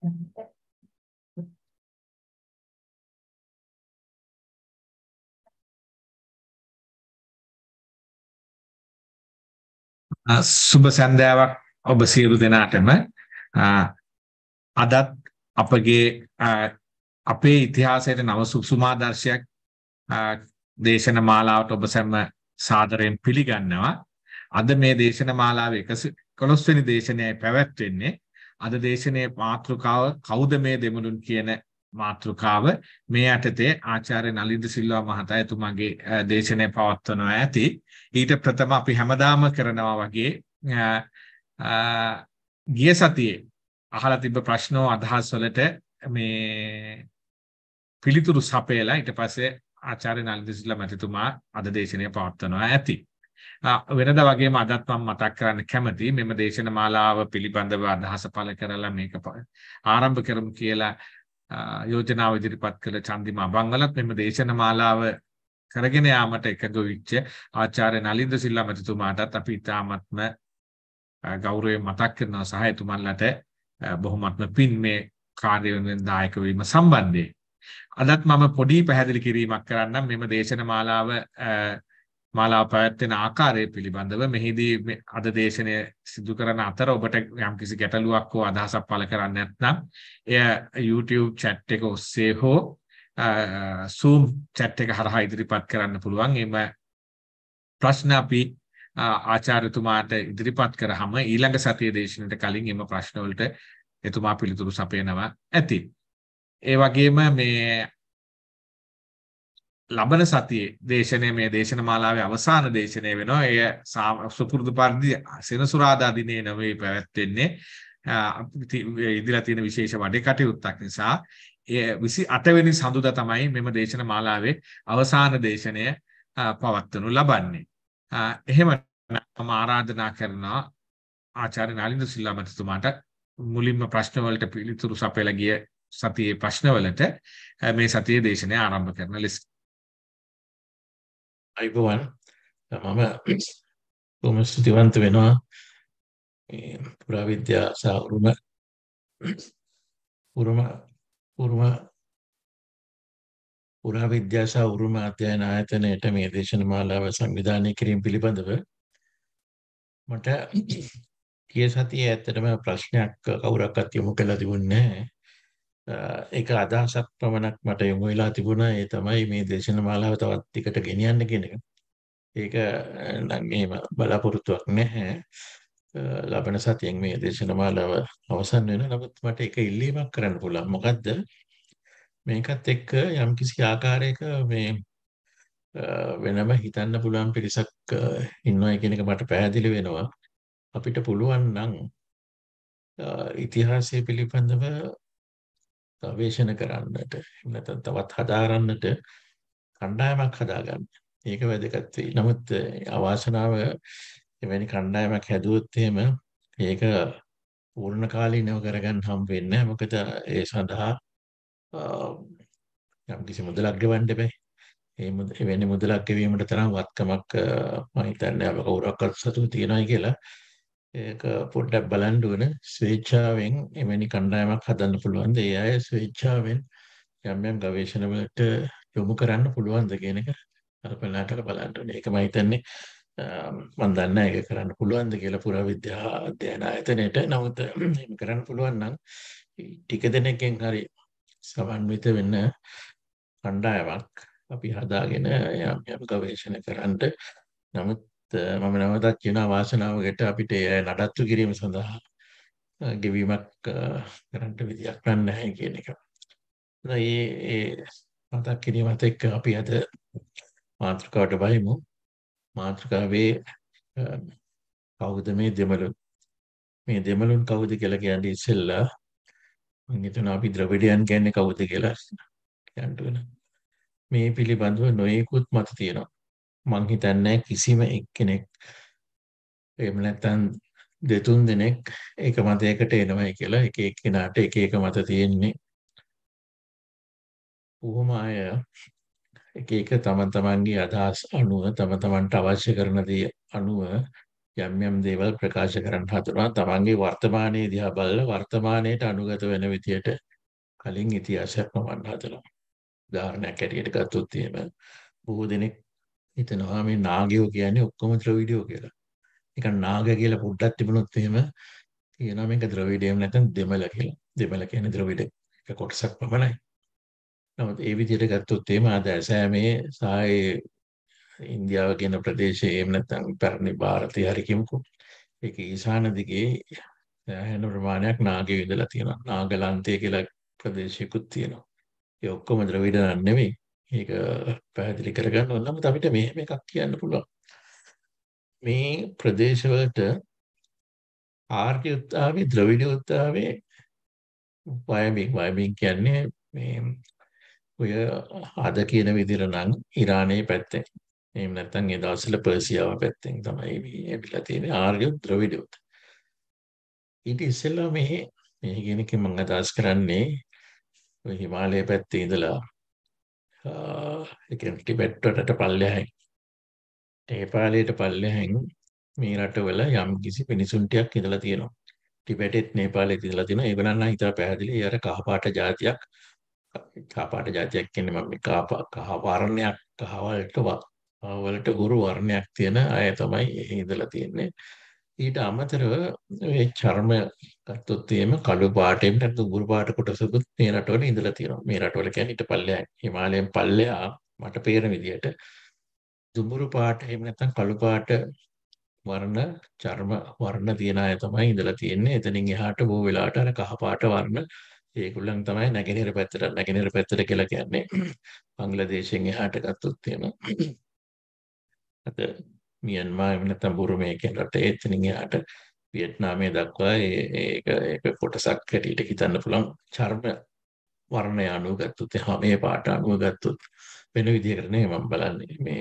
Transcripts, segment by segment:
සුබ සන්ධ්‍යාවක් ඔබ සියලු දෙනාටම අදත් අපගේ අපේ ඉතිහාසයට නව සුසුමාදර්ශයක් දේශන මාලාවට ඔබ සැම සාදරයෙන් පිළිගන්නවා අද මේ දේශන මාලාවේ 111 වෙනි දේශනයයි පැවැත්වෙන්නේ අද දේශනයේ මාතෘකාව කවුද මේ දෙමළුන් කියන මාතෘකාව මේ යටතේ ආචාර්ය නලින්ද සිල්වා මහතා එතුමාගේ දේශනය පවත්වනවා ඇති ඊට ප්‍රථම අපි හැමදාම කරනවා වගේ ගිය සතියේ අහලා තිබ්බ ප්‍රශ්න අදහස් වලට මේ පිළිතුරු සපයලා ඊට පස්සේ ආචාර්ය නලින්ද සිල්වා මහතුමා අද දේශනය පවත්වනවා ඇති වෙනද වගේම අදත් මම මතක් කරන්න කැමතියි මෙම දේශනමාලාව පිළිබඳව අදහස පළ කරලා මේක ආරම්භ කරමු කියලා යෝජනාව ඉදිරිපත් කළ චන්දිමා බංගලත් මෙම දේශනමාලාව කරගෙන යාමට එකඟ වෙච්ච ආචාර්ය නලින්ද සිල්වා මැතිතුමාටත් අපි ඉතාමත්ම ගෞරවයෙන් මතක් කරනවා සහ එතුමන්ලට බොහොමත්ම පින් මේ කාර්ය වෙනුවෙන් දායක වීම සම්බන්ධයෙන් අදත් මම පොඩි පැහැදිලි කිරීමක් කරන්නම් මෙම දේශනමාලාව මාලා පැවැත්වෙන ආකාරය පිළිබඳව මෙහිදී අද දේශනය සිදු කරන අතර ඔබට යම්කිසි ගැටලුවක් හෝ අදහසක් පළ කරන්න නැත්නම් එය YouTube chat එක ඔස්සේ හෝ Zoom chat එක හරහා ඉදිරිපත් කරන්න පුළුවන්. එම ප්‍රශ්න අපි ආචාර්යතුමාට ඉදිරිපත් කරාම ඊළඟ සතියේ දේශනෙට කලින් එම ප්‍රශ්න වලට එතුමා පිළිතුරු සපයනවා ඇති. ඒ වගේම මේ ලබන සතියේ දේශනය මේ දේශන මාලාවේ අවසාන දේශනය වෙනවා. එය සුපුරුදු පරිදි සෙනසුරාදා දිනේ නවයේ පැවැත්වෙන්නේ. ඉදිරියට තියෙන විශේෂ වැඩේ කටයුත්තක් නිසා 28 වෙනි සඳුදා තමයි මෙම දේශන මාලාවේ අවසාන දේශනය පවත්වනු ලබන්නේ. එහෙම මම ආරාධනා කරනවා ආචාර්ය නාලින්ද සිල්වා මහතුමාට මුලින්ම ප්‍රශ්නවලට පිළිතුරු සපයලා ගිය සතියේ ප්‍රශ්නවලට මේ සතියේ දේශනය ආරම්භ කරන ලෙස අයිබෝවන් මම බොම ස්තුතිවන්ත වෙනවා පුරාවිද්‍යා සහ උරුම උරුම උරුම පුරාවිද්‍යා සහ උරුම අධ්‍යයන ආයතනයට මේ දේශන මාලාව සංවිධානය කිරීම පිළිබඳව මට ගිය සතියේ ඇත්තටම ප්‍රශ්නයක් කවුරක්වත් යොමු කළා තිබුණේ නැහැ ඒක අදහසක් පමණක් මට යොමු වෙලා තිබුණා ඒ තමයි මේ දේශන මාලාව තවත් ටිකට ගෙනියන්න කියන එක. ඒක නම් එහෙම බලාපොරොත්තුවක් නැහැ. ලබන සතියෙන් මේ දේශන මාලාව අවසන් වෙනවා. නමුත් මට එක ඉල්ලීමක් කරන්න පුළුවන්. මොකද්ද? මේකත් එක්ක යම්කිසි ආකාරයක මේ වෙනම හිතන්න පුළුවන් පිරිසක් ඉන්නවා කියන එක මට පැහැදිලි වෙනවා. අපිට පුළුවන් නම් ඉතිහාසය පිළිබඳව ගවේෂණ කරන්නට නැත්නම් තවත් හදාරන්නට කණ්ඩායමක් හදාගන්න. ඒක වැදගත් වෙයි. නමුත් අවාසනාව එවැනි කණ්ඩායමක් හැදුවොත් එහෙම ඒක පූර්ණ කාලීනව කරගන්න හම් වෙන්නේ මොකද ඒ සඳහා යම් කිසි මුදලක් ගෙවන්න බෑ. ඒ එවැනි මුදලක් ගෙවීමට තරම් වත්කමක් මම හිතන්නේ අප කවුරක්වත් සතුව තියනයි කියලා. ඒක පොඩ්ඩක් බලන්න ඕන ස්වේච්ඡාවෙන් එවැනි කණ්ඩායමක් හදන්න පුළුවන්ද ඒ අය ස්වේච්ඡාවෙන් යම් යම් ගවේෂණ වලට යොමු කරන්න පුළුවන්ද කියන එක කල්පනාට බලන්න ඕනේ ඒක මම හිතන්නේ මම දන්නේ නැහැ ඒක කරන්න පුළුවන්ද කියලා පුරාවිද්‍යා අධ්‍යයන ආයතනයේට නමුත් එහෙම කරන්න පුළුවන් නම් ටික දෙනෙක්ගෙන් හරි සමන්විත වෙන්න කණ්ඩායමක් අපි හදාගෙන යම් යම් ගවේෂණ කරන්න නමුත් මම නැවතත් කියන වාසනාවකට අපිට නඩත්තු කිරීම සඳහා ගෙවීමක් කරන්නට විදියක් නැහැ කියන එක. ඒ මතක් කිරීමත් එක්ක අපි අද මාතෘකාවට බහිමු. මාතෘකාවේ කවුද මේ දෙමළ මේ දෙමළුන් කවුද කියලා කියන්නේ ඉස්සෙල්ලා මම හිතනවා අපි ද්‍රවිඩයන් කියන්නේ කවුද කියලා කියන්න මේ පිළිබඳව නොයෙකුත් මත තියෙනවා. මම හිතන්නේ කිසිම එක්කෙනෙක් එහෙම නැත්නම් දෙතුන් දෙනෙක් එක මතයකට එනවයි කියලා එක එක්කෙනාට එක එක මත තියෙන්නේ. කොහොම අය එක එක තම තමන්ගේ අදහස් අනුව තම තමන්ට අවශ්‍ය කරන දේ අනුව යම් යම් දේවල් ප්‍රකාශ කරන්න හදනවා. තමන්ගේ වර්තමානයේ දිහා බලලා වර්තමානයට අනුගත වෙන විදියට කලින් ඉතිහාසයක් පවන්න හදනවා. උදාහරණයක් ඇටියට ගත්තොත් එහෙම බොහෝ දෙනෙක් හිතනවා මේ නාගයෝ කියන්නේ ඔක්කොම ද්‍රවිඩයෝ කියලා. නිකන් නාග කියලා පොඩ්ඩක් තිබුණොත් එහෙම කියනවා මේක ද්‍රවිඩයම නැත්නම් දෙමළ කියලා. දෙමළ කියන්නේ ද්‍රවිඩ එක කොටසක් පමණයි. නමුත් ඒ විදිහට ගත්තොත් එහෙම අද ඇසෑමේ සාය ඉන්දියාව කියන ප්‍රදේශයේ එහෙම නැත්නම් පැරණි ಭಾರತය හරි කිමුකෝ. ඒක ඊශාන දිගේ සෑහෙන ප්‍රමාණයක් නාගයෝ ඉඳලා තියෙනවා. නාගලන්තය කියලා ප්‍රදේශයකුත් තියෙනවා. ඒ ඔක්කොම ද්‍රවිඩ නෙමෙයි. ඒක පැහැදිලි කරගන්න ඕන නම් අපිට මෙහෙම එකක් කියන්න පුළුවන්. මේ ප්‍රදේශවලට ආර්ය උත්සාහයේ ද්‍රවිඩ උත්සාහයේ වයමින් වයමින් කියන්නේ මේ ඔය අද කියන විදිහට නම් ඉරානයේ පැත්තේ එහෙම නැත්නම් ඒ දවස්වල පර්සියාව පැත්තෙන් තමයි මේ ඇවිල්ලා තියෙන්නේ ආර්ය ද්‍රවිඩ උත්සාහ. ඊට ඉස්සෙල්ලා මේ මේ කියන එක මම අදහස් කරන්නේ ඔය හිමාලය පැත්තේ ඉඳලා එක ටිබෙට්වලට පල්ලෙහැන් නේපාලයට පල්ලෙහැන් මේ රටවල යම් කිසි මිනිසුන්ටියක් ඉඳලා තියෙනවා ටිබෙටෙත් නේපාලෙත් ඉඳලා තියෙනවා ඒගොල්ලන් නම් හිතා පැහැදිලි අර කහපාට జాතියක් කහපාට జాතියක් කියන්නේ මම කහ කහ වර්ණයක් කහවලට වලට ගුරු වර්ණයක් තියෙන අය තමයි ඉඳලා තියෙන්නේ ඊට අමතරව මේ චර්ම ගත්තොත් එහෙම කළු පාටෙම නැත්නම් උගුරු පාට කොටසකුත් මේ රටවල ඉඳලා තියෙනවා. මේ රටවල කියන්නේ ඊට පල්ලෙහායි. හිමාලයෙන් පල්ලෙහා මට පේන විදිහට දුඹුරු පාට එහෙම නැත්නම් කළු පාට වර්ණ චර්ම වර්ණ තියන අය තමයි ඉඳලා තියෙන්නේ. එතනින් එහාට බොහෝ වෙලාවට අර කහ පාට වර්ණ ඒගොල්ලන් තමයි නැගෙනහිර පැත්තට නැගෙනහිර පැත්තට කියලා කියන්නේ. බංග්ලාදේශයෙන් එහාට ගත්තොත් එහෙම. අද මියන්මාර් එහෙම නැත්නම් බුරුමේ කියන රටේ එතනින් එහාට වියට්නාමය දක්වා ඒක ඒක කොටසක් හැටියට හිතන්න පුළුවන් චර්ම වර්ණය අනුව ගත්තොත් එහා මේ පාට අනුව ගත්තොත් වෙන විදිහකට නේ මම බලන්නේ මේ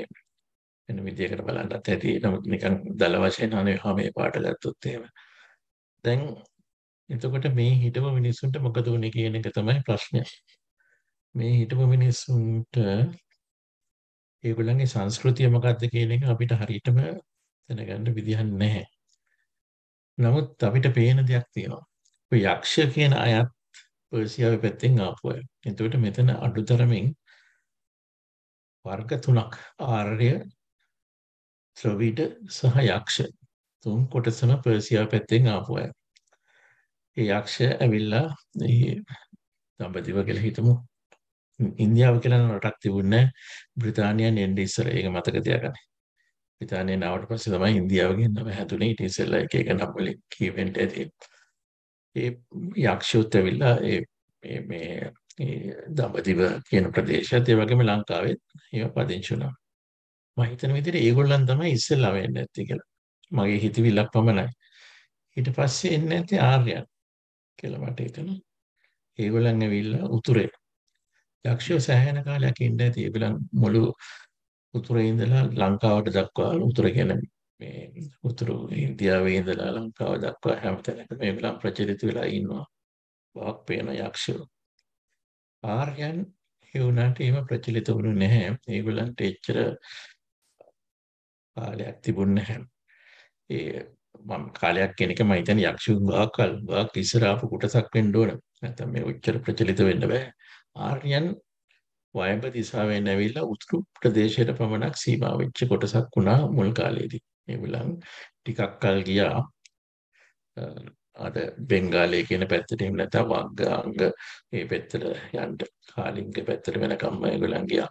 වෙන විදිහකට බලන්නත් ඇති නමුත් නිකන් දල වශයෙන් අනුව මේ පාට ගත්තොත් එහෙම දැන් එතකොට මේ හිටපු මිනිස්සුන්ට මොකද වුනේ කියන එක තමයි ප්‍රශ්නය මේ හිටපු මිනිස්සුන්ට ඒගොල්ලන්ගේ සංස්කෘතිය මොකක්ද කියන එක අපිට හරියටම දැනගන්න විදිහක් නැහැ නමුත් අපිට පේන දෙයක් තියෙනවා. ඔය යක්ෂය කියන අයත් පර්සියාවේ පැත්තෙන් ආපු අය. එතකොට මෙතන අඩුතරමින් වර්ග තුනක් ආර්ය ත්‍රවිඩ සහ යක්ෂ තුන් කොටසම පර්සියා පැත්තෙන් ආපු අය. ඒ යක්ෂය ඇවිල්ලා දඹදිව කියලා හිතමු. ඉන්දියාව කියලා රටක් තිබුණේ නැහැ. බ්‍රිතාන්‍යයන් එන්නේ ඉස්සර. ඒක මතක තියාගන්න. හිතානේ නාවට පස්සේ තමයි ඉන්දියාවගෙන් නම හැදුනේ ඊට ඉස්සෙල්ලා එක එක නම් වලින් කියවෙන්න ඇති ඒ යක්ෂයොත් ඇවිල්ලා ඒ මේ මේ දඹදිව කියන ප්‍රදේශයත් ඒ වගේම ලංකාවේ ඒව පදිංචි වුණා මම හිතන විදිහට ඒගොල්ලන් තමයි ඉස්සෙල්ලා වෙන්නේ නැත්තේ කියලා මගේ හිතවිල්ලක් පමණයි ඊට පස්සේ එන්නේ නැත්තේ ආර්යයන් කියලා මට හිතෙනවා ඒගොල්ලන් ඇවිල්ලා උතුරේ යක්ෂයෝ සෑහෙන කාලයක් ඉන්න ඇති ඒගොල්ලන් මුළු උතුරේ ඉඳලා ලංකාවට දක්වා උතුර ගැන මේ උතුරු ඉන්දියාවේ ඉඳලා ලංකාව දක්වා හැමතැනක මේ වෙලා ප්‍රචලිත වෙලා ඉන්නවා බවක් පේන යක්ෂයෝ. ආර්යන් ඒ වුණාට එහෙම ප්‍රචලිත වුණේ නැහැ. ඒගොල්ලන්ට එච්චර කාලයක් තිබුණේ නැහැ. ඒ මම කාලයක් කියන එක මම හිතන්නේ යක්ෂයන් ගාකල් ගාක් ඉස්සර ආපු කොටසක් වෙන්න ඕන. නැත්නම් මේ ඔච්චර ප්‍රචලිත වෙන්න බෑ. ආර්යන් වයඹ දිශාවෙන් ඇවිල්ලා උතුරු ප්‍රදේශයට පමණක් සීමා වෙච්ච කොටසක් වුණා මුල් කාලේදී. ඒගොල්ලන් ටිකක් කල් ගියා අද බෙන්ගාලය කියන පැත්තට එහෙම නැත්නම් වග්ගාංග මේ පැත්තට යන්න කාලිංග පැත්තට වෙනකම්ම ඒගොල්ලන් ගියා.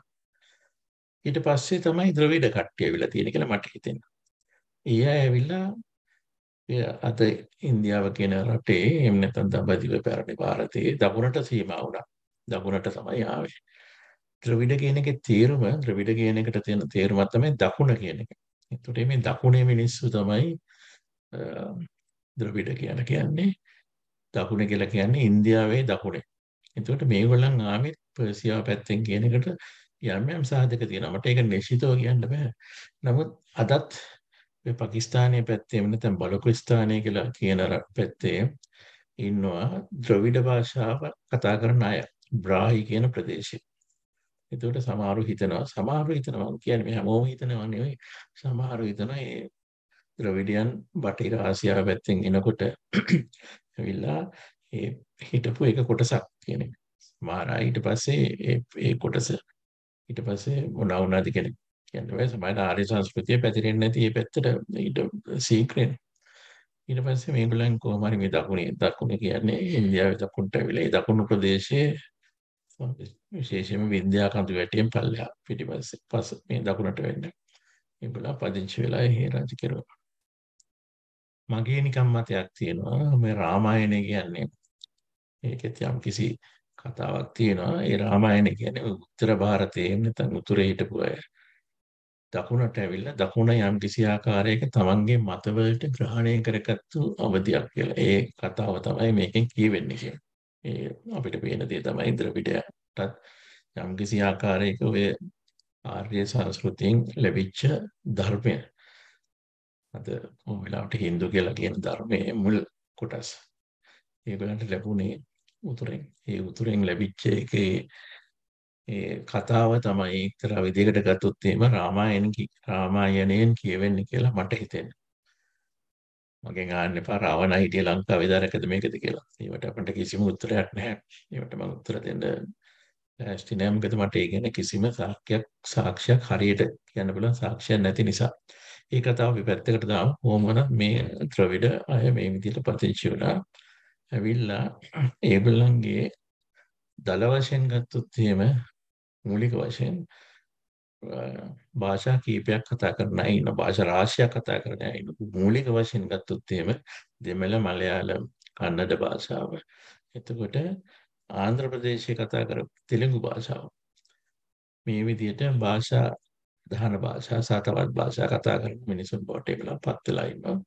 ඊට පස්සේ තමයි ද්‍රවිඩ කට්ටිය ඇවිල්ලා තියෙන කියලා මට හිතෙනවා. ඊය ඇවිල්ලා අද ඉන්දියාව කියන රටේ එහෙම නැත්නම් දඹදිව පැරණි ಭಾರತයේ දකුණට සීමා වුණා. දකුණට තමයි ආවේ. ද්‍රවිඩ කියන එකේ තේරුම ද්‍රවිඩ කියන එකට තියෙන තේරුමක් තමයි දකුණ කියන එක. එතකොට මේ දකුණේ මිනිස්සු තමයි ද්‍රවිඩ කියන කියන්නේ දකුණ කියලා කියන්නේ ඉන්දියාවේ දකුණේ. එතකොට මේගොල්ලන් ආවේ පර්සියා පැත්තෙන් කියන එකට යම් යම් සාධක තියෙනවා. මට ඒක නිශ්චිතව කියන්න බෑ. නමුත් අදත් මේ පාකිස්තානයේ පැත්තේ නැත්නම් බලුචිස්තානයේ කියලා කියන පැත්තේ ඉන්නවා ද්‍රවිඩ භාෂාව කතා කරන අය. බ්‍රාහි කියන ප්‍රදේශේ. එතකොට සමහරු හිතනවා සමහරු හිතනවා කියන්නේ මේ හැමෝම හිතනවා නෙවෙයි සමහරු හිතනවා මේ ද්‍රවිඩියන් බටහිර ආසියාව පැත්තෙන් එනකොට ඇවිල්ලා ඒ හිටපු එක කොටසක් කියන එක. සමහරයි ඊට පස්සේ ඒ ඒ කොටස ඊට පස්සේ මොනවා වුණාද කියන කියන්නේ මේ සමහර ආර්ය සංස්කෘතිය පැතිරෙන්නේ නැති ඒ පැත්තට ඊට සීක්‍රෙන් ඊට පස්සේ මේගොල්ලන් කොහොම හරි මේ දකුණේ දකුණේ කියන්නේ ඉන්දියාවේ දකුණට ඇවිල්ලා ඒ දකුණු ප්‍රදේශයේ විශේෂයෙන්ම විද්‍යාකන්ත වැටියෙන් පල්ලෙහා පිටිපස්සේ පස මේ දකුණට වෙන්න. ඉබලා පදිංචි වෙලා එහෙ රජ කෙරුවා. මගේ නිකම් මතයක් තියෙනවා මේ රාමායනය කියන්නේ ඒකෙත් යම් කිසි කතාවක් තියෙනවා. ඒ රාමායනය කියන්නේ උත්තර ಭಾರತයේ නැත්නම් උතුරේ හිටපු අය. දකුණට ඇවිල්ලා දකුණ යම් කිසි ආකාරයක තමන්ගේ මතවලට ග්‍රහණය කරගත්තු අවධියක් කියලා. ඒ කතාව තමයි මේකෙන් කියවෙන්නේ කියන්නේ. ඒ අපිට පේන දේ තමයි ඉදිරිපිටට යම්කිසි ආකාරයක ඔය ආර්ය සංස්කෘතියෙන් ලැබිච්ච ධර්මය අද වෙලාවට හින්දු කියලා කියන ධර්මයේ මුල් කොටස් ඒගොල්ලන්ට ලැබුණේ උතුරෙන් ඒ උතුරෙන් ලැබිච්ච එකේ ඒ කතාව තමයි එක්තරා විදිහකට ගත්තොත් එහෙම රාමායන රාමායණයෙන් කියවෙන්නේ කියලා මට හිතෙනවා මගෙන් ආන්න එපා රවණ හිටිය ලංකාවේ දරකද මේකද කියලා. ඒවට අපිට කිසිම උත්තරයක් නැහැ. ඒවට මම උත්තර දෙන්න ලෑස්ති නැහැ. මොකද මට ඒ ගැන කිසිම සාක්ෂියක් සාක්ෂියක් හරියට කියන්න පුළුවන් සාක්ෂියක් නැති නිසා. ඒ කතාව අපි පැත්තකට දාමු. කොහොම වුණත් මේ ද්‍රවිඩ අය මේ විදිහට ප්‍රතිචාර වුණා. ඇවිල්ලා ඒගොල්ලන්ගේ දල වශයෙන් ගත්තොත් එහෙම මූලික වශයෙන් භාෂා කීපයක් කතා කරන අය ඉන්න භාෂා රාශියක් කතා කරන අය ඉන්න මූලික වශයෙන් ගත්තොත් එහෙම දෙමළ මලයාල කන්නඩ භාෂාව එතකොට ආන්ධ්‍ර ප්‍රදේශයේ කතා කර තෙලෙඟු භාෂාව මේ විදිහට භාෂා දහන භාෂා සහ තවත් භාෂා කතා කරන මිනිසුන් බවට ඒකලා පත් වෙලා ඉන්නවා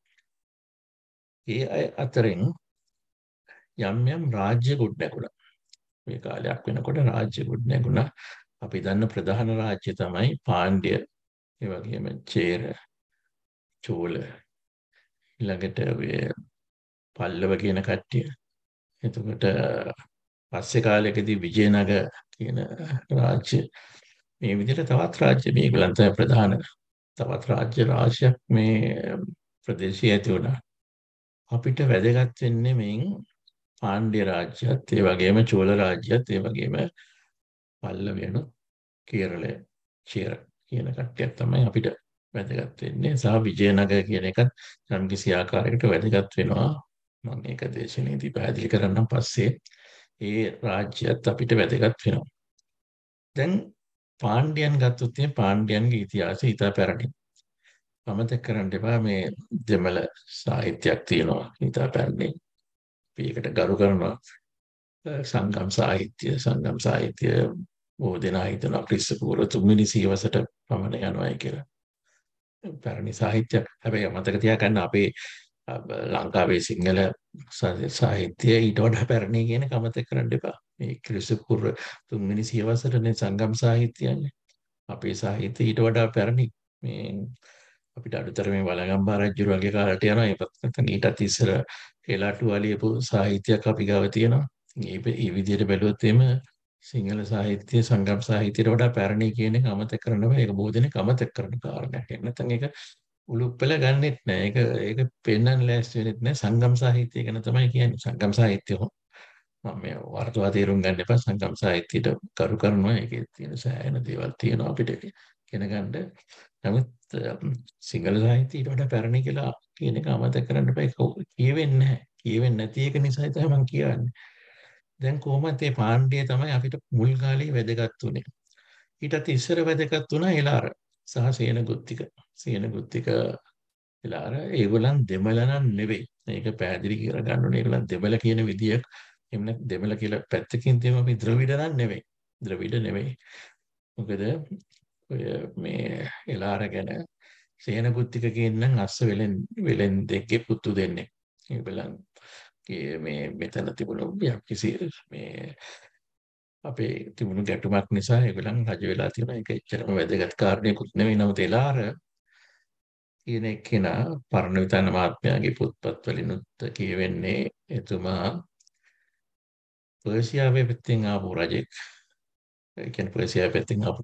ඒ අය අතරින් යම් යම් රාජ්‍ය ගොඩ නැගුණා මේ කාලයක් වෙනකොට රාජ්‍ය ගොඩ නැගුණා අපි දන්න ප්‍රධාන රාජ්‍ය තමයි පාණ්ඩ්‍ය ඒ වගේම චේර චෝල ඊළඟට ඔය පල්ලව කියන කට්ටිය එතකොට පස්සේ කාලෙකදී විජයනග කියන රාජ්‍ය මේ විදිහට තවත් රාජ්‍ය මේගොල්ලන් තමයි ප්‍රධාන තවත් රාජ්‍ය රාශියක් මේ ප්‍රදේශයේ ඇති වුණා අපිට වැදගත් වෙන්නේ මෙන් පාණ්ඩ්‍ය රාජ්‍යයත් ඒ වගේම චෝල රාජ්‍යයත් ඒ වගේම පල්ලවයනු කේරලය චේර කියන කට්ටයක් තමයි අපිට වැදගත් වෙන්නේ සහ විජයනග කියන එකත් යම්කිසි ආකාරයකට වැදගත් වෙනවා මම ඒක දේශනයේදී පැහැදිලි කරන්නම් පස්සේ ඒ රාජ්‍යයත් අපිට වැදගත් වෙනවා දැන් පාණ්ඩියන් ගත්තොත් මේ පාණ්ඩියන්ගේ ඉතිහාසය ඉතා පැරණි අමතක කරන්න එපා මේ දෙමළ සාහිත්‍යයක් තියෙනවා ඉතා පැරණි අපි ඒකට ගරු කරනවා සංගම් සාහිත්‍ය සංගම් සාහිත්‍ය බොහෝ දෙනා හිතනවා ක්‍රිස්ස පූර්ව තුන්වෙනි සියවසට පමණ යනවායි කියලා. පැරණි සාහිත්‍ය හැබැයි මතක තියාගන්න අපේ ලංකාවේ සිංහල සාහිත්‍යය ඊට වඩා පැරණි කියන කමත කරන්න එපා. මේ ක්‍රිස්ස පූර්ව තුන්වෙනි සියවසටනේ සංගම් සාහිත්‍යයන්නේ. අපේ සාහිත්‍ය ඊට වඩා පැරණි. මේ අපිට අඩුතර මේ වලගම්බා රජුර වගේ කාලට යනවා. ඒපත් නැත්නම් ඊටත් ඉස්සර එලාටු වලියපු සාහිත්‍යයක් අපි ගාව තියෙනවා. මේ විදිහට බැලුවොත් එහෙම සිංහල සාහිත්‍ය සංගම් සාහිත්‍යයට වඩා පැරණි කියන එක අමතක කරන්න බෑ. ඒක බොහෝ දෙනෙක් අමතක කරන කාරණයක්. නැත්නම් ඒක උලුප්පල ගන්නෙත් නෑ. ඒක ඒක පෙන්වන්න ලෑස්ති වෙන්නෙත් නෑ. සංගම් සාහිත්‍ය ගැන තමයි කියන්නේ. සංගම් සාහිත්‍ය මම මේ වර්තවා තේරුම් ගන්න එපා. සංගම් සාහිත්‍යයට කරු කරනවා. ඒකේ තියෙන සෑහෙන දේවල් තියෙනවා අපිට ඉගෙන ගන්න. නමුත් සිංහල සාහිත්‍යයට වඩා පැරණි කියලා කියන එක අමතක කරන්න බෑ. ඒක කියවෙන්නේ නෑ. කියවෙන්නේ නැති එක නිසායි තමයි මම කියන්නේ. දැන් කොහොමද මේ පාණ්ඩය තමයි අපිට මුල් කාලේ වැදගත් වුනේ. ඊටත් ඉස්සර වැදගත් වුණා එලාර සහ සේනගුත්තික. සේනගුත්තික එලාර ඒගොල්ලන් දෙමළ නම් නෙවෙයි. මේක පැහැදිලි කර ගන්න ඕනේ ඒගොල්ලන් දෙමළ කියන විදියක් එන්න දෙමළ කියලා පැත්තකින් තියෙම අපි ද්‍රවිඩ නම් නෙවෙයි. ද්‍රවිඩ නෙවෙයි. මොකද ඔය මේ එලාර ගැන සේනගුත්තික කියනනම් අස්ස වෙලෙන් වෙලෙන් දෙකේ පුතු දෙන්නේ. ඒගොල්ලන් මේ මෙතන තිබුණු යම්කිසි මේ අපේ තිබුණු ගැටුමක් නිසා ඒගොල්ලන් රජ වෙලා තියෙන එක එච්චරම වැදගත් කාරණේකුත් නෙවෙයි නම් තෙලාර කියන එක්කෙනා පරණවිතාන මහත්මයාගේ පුත්පත් වලිනුත් කියවෙන්නේ එතුමා පර්සියාවේ පැත්තෙන් ආපු රජෙක් ඒ කියන්නේ පර්සියාවේ පැත්තෙන් ආපු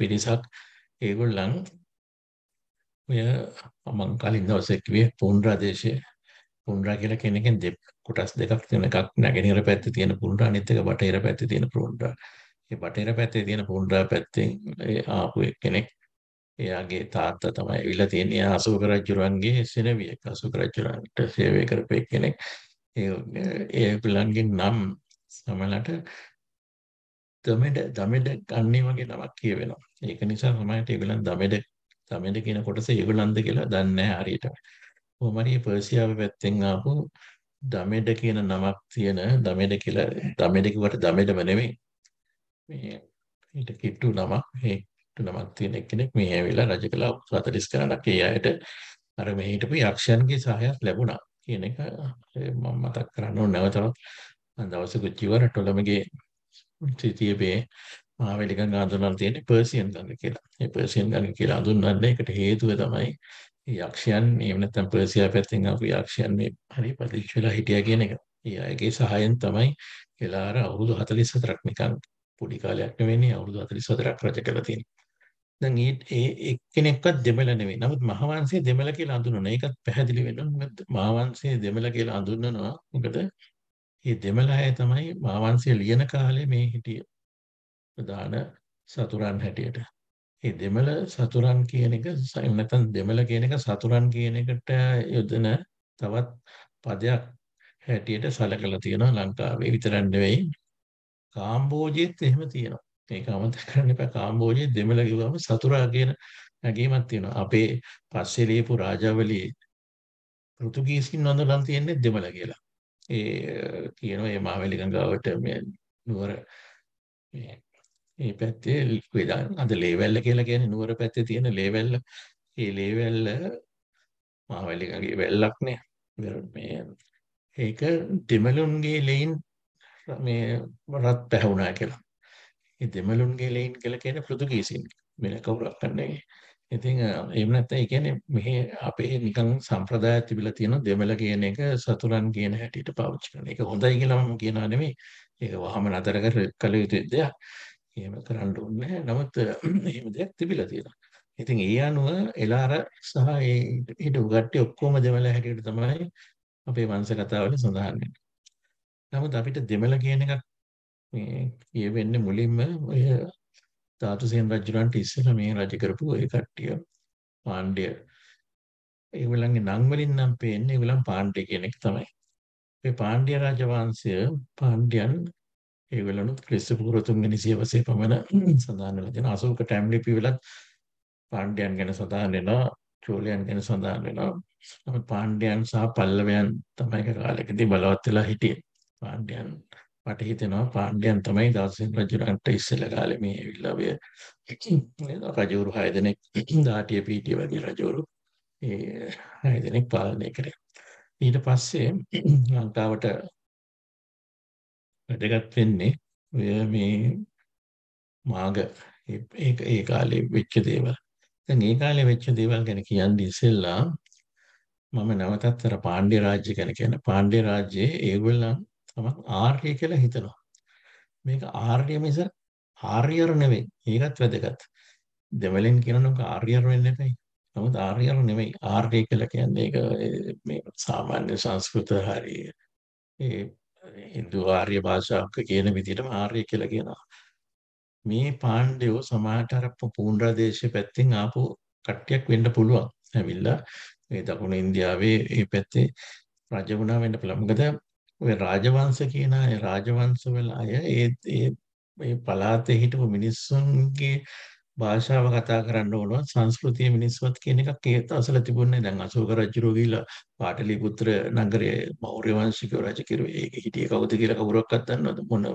පිරිසක් ඒගොල්ලන් ඔය මම කලින් දවසේ කිව්වේ පුන් රාදේශයේ පුන්ඩා කියලා කෙනෙකින් දෙ කොටස් දෙකක් තියෙන එකක් නැගෙනහිර පැත්තේ තියෙන පුන්ඩා අනිත් එක බටහිර පැත්තේ තියෙන පුන්ඩා. ඒ බටහිර පැත්තේ තියෙන පුන්ඩා පැත්තෙන් ආපු කෙනෙක් එයාගේ තාත්තා තමයි ඇවිල්ලා තියෙන්නේ. එයා අශෝක රජුරන්ගේ සෙනවියෙක්. අශෝක රජුරන්ට සේවය කරපු කෙනෙක්. ඒ ඒගොල්ලන්ගේ නම් සමලට දමෙඩ දමෙඩ ගන්නේ වගේ නමක් කියවෙනවා. ඒක නිසා තමයි ඒගොල්ලන් දමෙඩ දමෙඩ කියන කොටස ඒගොල්ලන්ද කියලා දන්නේ නැහැ හරියටම. කොහමරි පර්සියාව පැත්තෙන් ආපු දමෙඩ කියන නමක් තියෙන දමෙඩ කියලා දමෙඩ කිව්වට දමෙඩම නෙමෙයි. මේ ඊට කිට්ටු නමක් ඒ කිට්ටු නමක් තියෙන එක්කෙනෙක් මේ ඇවිල්ලා රජ කළා 40 ගණනක් ඒ අයට අර මේ හිටපු යක්ෂයන්ගේ සහායක් ලැබුණා කියන එක මම මතක් කරන්න ඕන නැවතවත් දවසක ජීවර ටොලමගේ සිටියේ මහවැලි ගඟ හඳුන්වලා තියෙන්නේ පර්සියන් ගඟ කියලා. මේ පර්සියන් ගඟ කියලා හඳුන්වන්නේ ඒකට හේතුව තමයි යක්ෂයන් එහෙම නැත්නම් පර්සියා පැත්තෙන් ආපු යක්ෂයන් මේ හරි පදිච්ච වෙලා හිටියා කියන එක. ඒ අයගේ සහායෙන් තමයි කෙලාර අවුරුදු 44ක් නිකන් පොඩි කාලයක් නෙවෙන්නේ අවුරුදු 44ක් රජ කරලා තියෙන්නේ. දැන් ඒ එක්කෙනෙක්වත් දෙමළ නෙවෙයි. නමුත් මහවංශයේ දෙමළ කියලා හඳුන්වන එකත් පැහැදිලි වෙනවා. මහවංශයේ දෙමළ කියලා හඳුන්වනවා. මොකද මේ දෙමළ අය තමයි මහවංශය ලියන කාලේ මේ හිටිය ප්‍රධාන සතුරන් හැටියට. ඒ දෙමළ සතුරන් කියන එක නැතන් දෙමළ කියන එක සතුරන් කියන එකට යොදන තවත් පදයක් හැටියට සලකලා තියෙනවා ලංකාවේ විතරක් නෙවෙයි කාම්බෝජෙත් එහෙම තියෙනවා ඒක අමතක කරන්න එපා කාම්බෝජෙ දෙමළ කිව්වම සතුරා කියන නැගීමක් තියෙනවා අපේ පස්සේ ලියපු රාජාවලියේ පෘතුගීසින් වඳලන් තියෙන්නේ දෙමළ කියලා ඒ කියනවා මේ මාවැලි ගඟාවට මේ නුවර මේ මේ පැත්තේ ලික්විඩ් අද ලේවැල්ල කියලා කියන්නේ නුවර පැත්තේ තියෙන ලේවැල්ල. ඒ ලේවැල්ල මහවැලිකගේ වැල්ලක්නේ. මේ ඒක දෙමළුන්ගේ ලේන් මේ රත් පැහුණා කියලා. ඒ දෙමළුන්ගේ ලේන් කියලා කියන්නේ පෘතුගීසින්. වෙන කවුරක් නැහැ. ඉතින් එහෙම නැත්නම් ඒ කියන්නේ මෙහි අපේ නිකන් සම්ප්‍රදාය තිබිලා තියෙන දෙමළ කියන එක සතුරන් කියන හැටියට පාවිච්චි කරන එක හොඳයි කියලා මම කියනවා නෙමෙයි. ඒක වහම නතර කර කළ යුතු දෙයක්. එහෙම කරන්න ඕනේ නමුත් එහෙම දෙයක් තිබිලා තියෙනවා. ඉතින් ඒ අනුව එලාර සහ ඒ ඊට උගට්ටි ඔක්කොම දෙමළ හැටියට තමයි අපේ වංශ කතාවල සඳහන් වෙන්නේ. නමුත් අපිට දෙමළ කියන එකක් මේ කියවෙන්නේ මුලින්ම ඔය ධාතුසේන රජුරන්ට ඉස්සෙල්ලා මේ රජ කරපු ඔය කට්ටිය පාණ්ඩ්‍ය ඒගොල්ලන්ගේ නම් වලින් නම් පේන්නේ ඒගොල්ලන් පාණ්ඩ්‍ය කියන එක තමයි. මේ පාණ්ඩ්‍ය රාජවංශය පාණ්ඩ්‍යයන් ඒගොල්ලොනුත් ක්‍රිස්තු පූර්ව තුන්වෙනි සියවසේ පමණ සඳහන් වෙලා තියෙනවා. අශෝක ටැම්ලිපි වලත් පාණ්ඩයන් ගැන සඳහන් වෙනවා, චෝලයන් ගැන සඳහන් වෙනවා. නමුත් පාණ්ඩයන් සහ පල්ලවයන් තමයි කාලෙකදී බලවත් වෙලා හිටියේ. පාණ්ඩයන් මට හිතෙනවා පාණ්ඩයන් තමයි දාසෙන් රජුරන්ට ඉස්සෙල්ලා කාලේ මේ ඇවිල්ලා ඔය රජවරු 6 දෙනෙක් දාටිය පීටිය වගේ රජවරු ඒ 6 දෙනෙක් පාලනය කරේ. ඊට පස්සේ ලංකාවට වැදගත් වෙන්නේ ඔය මේ මාග ඒක ඒ කාලේ වෙච්ච දේවල්. දැන් ඒ කාලේ වෙච්ච දේවල් ගැන කියන්නේ ඉස්සෙල්ලා මම නැවතත් අර පාණ්ඩ්‍ය රාජ්‍ය ගැන කියන පාණ්ඩ්‍ය රාජ්‍යයේ ඒගොල්ලන් තමයි ආර්ය කියලා හිතනවා. මේක ආර්ය මිස ආර්යර නෙවෙයි. ඒකත් වැදගත්. දෙවලෙන් කියනවා ආර්යර වෙන්නේ නැහැයි. නමුත් ආර්යර නෙවෙයි. ආර්ය කියලා කියන්නේ ඒක මේ සාමාන්‍ය සංස්කෘත හරිය ඒ Hindu ආර්ය භාෂාවක කියන විදිහටම ආර්ය කියලා කියනවා. මේ පාණ්ඩයෝ සමහරට අර පූර්ණදේශයේ පැත්තෙන් ආපු කට්ටියක් වෙන්න පුළුවන්. ඇවිල්ලා මේ දකුණු ඉන්දියාවේ මේ පැත්තේ රජ වුණා වෙන්න පුළුවන්. මොකද ඔය රාජවංශ කියන අය රාජවංශ වල අය ඒ ඒ මේ පලාතේ හිටපු මිනිස්සුන්ගේ භාෂාව කතා කරන්න ඕනවා සංස්කෘතිය මිනිස්වත් කියන එකක් ඒ දවසල තිබුණේ දැන් අශෝක රජුරෝ ගිහිලා පාටලිපුත්‍ර නගරයේ මෞර්ය වංශිකව රජ කිරුවේ ඒක හිටියේ කවුද කියලා කවුරක්වත් දන්නවද මොන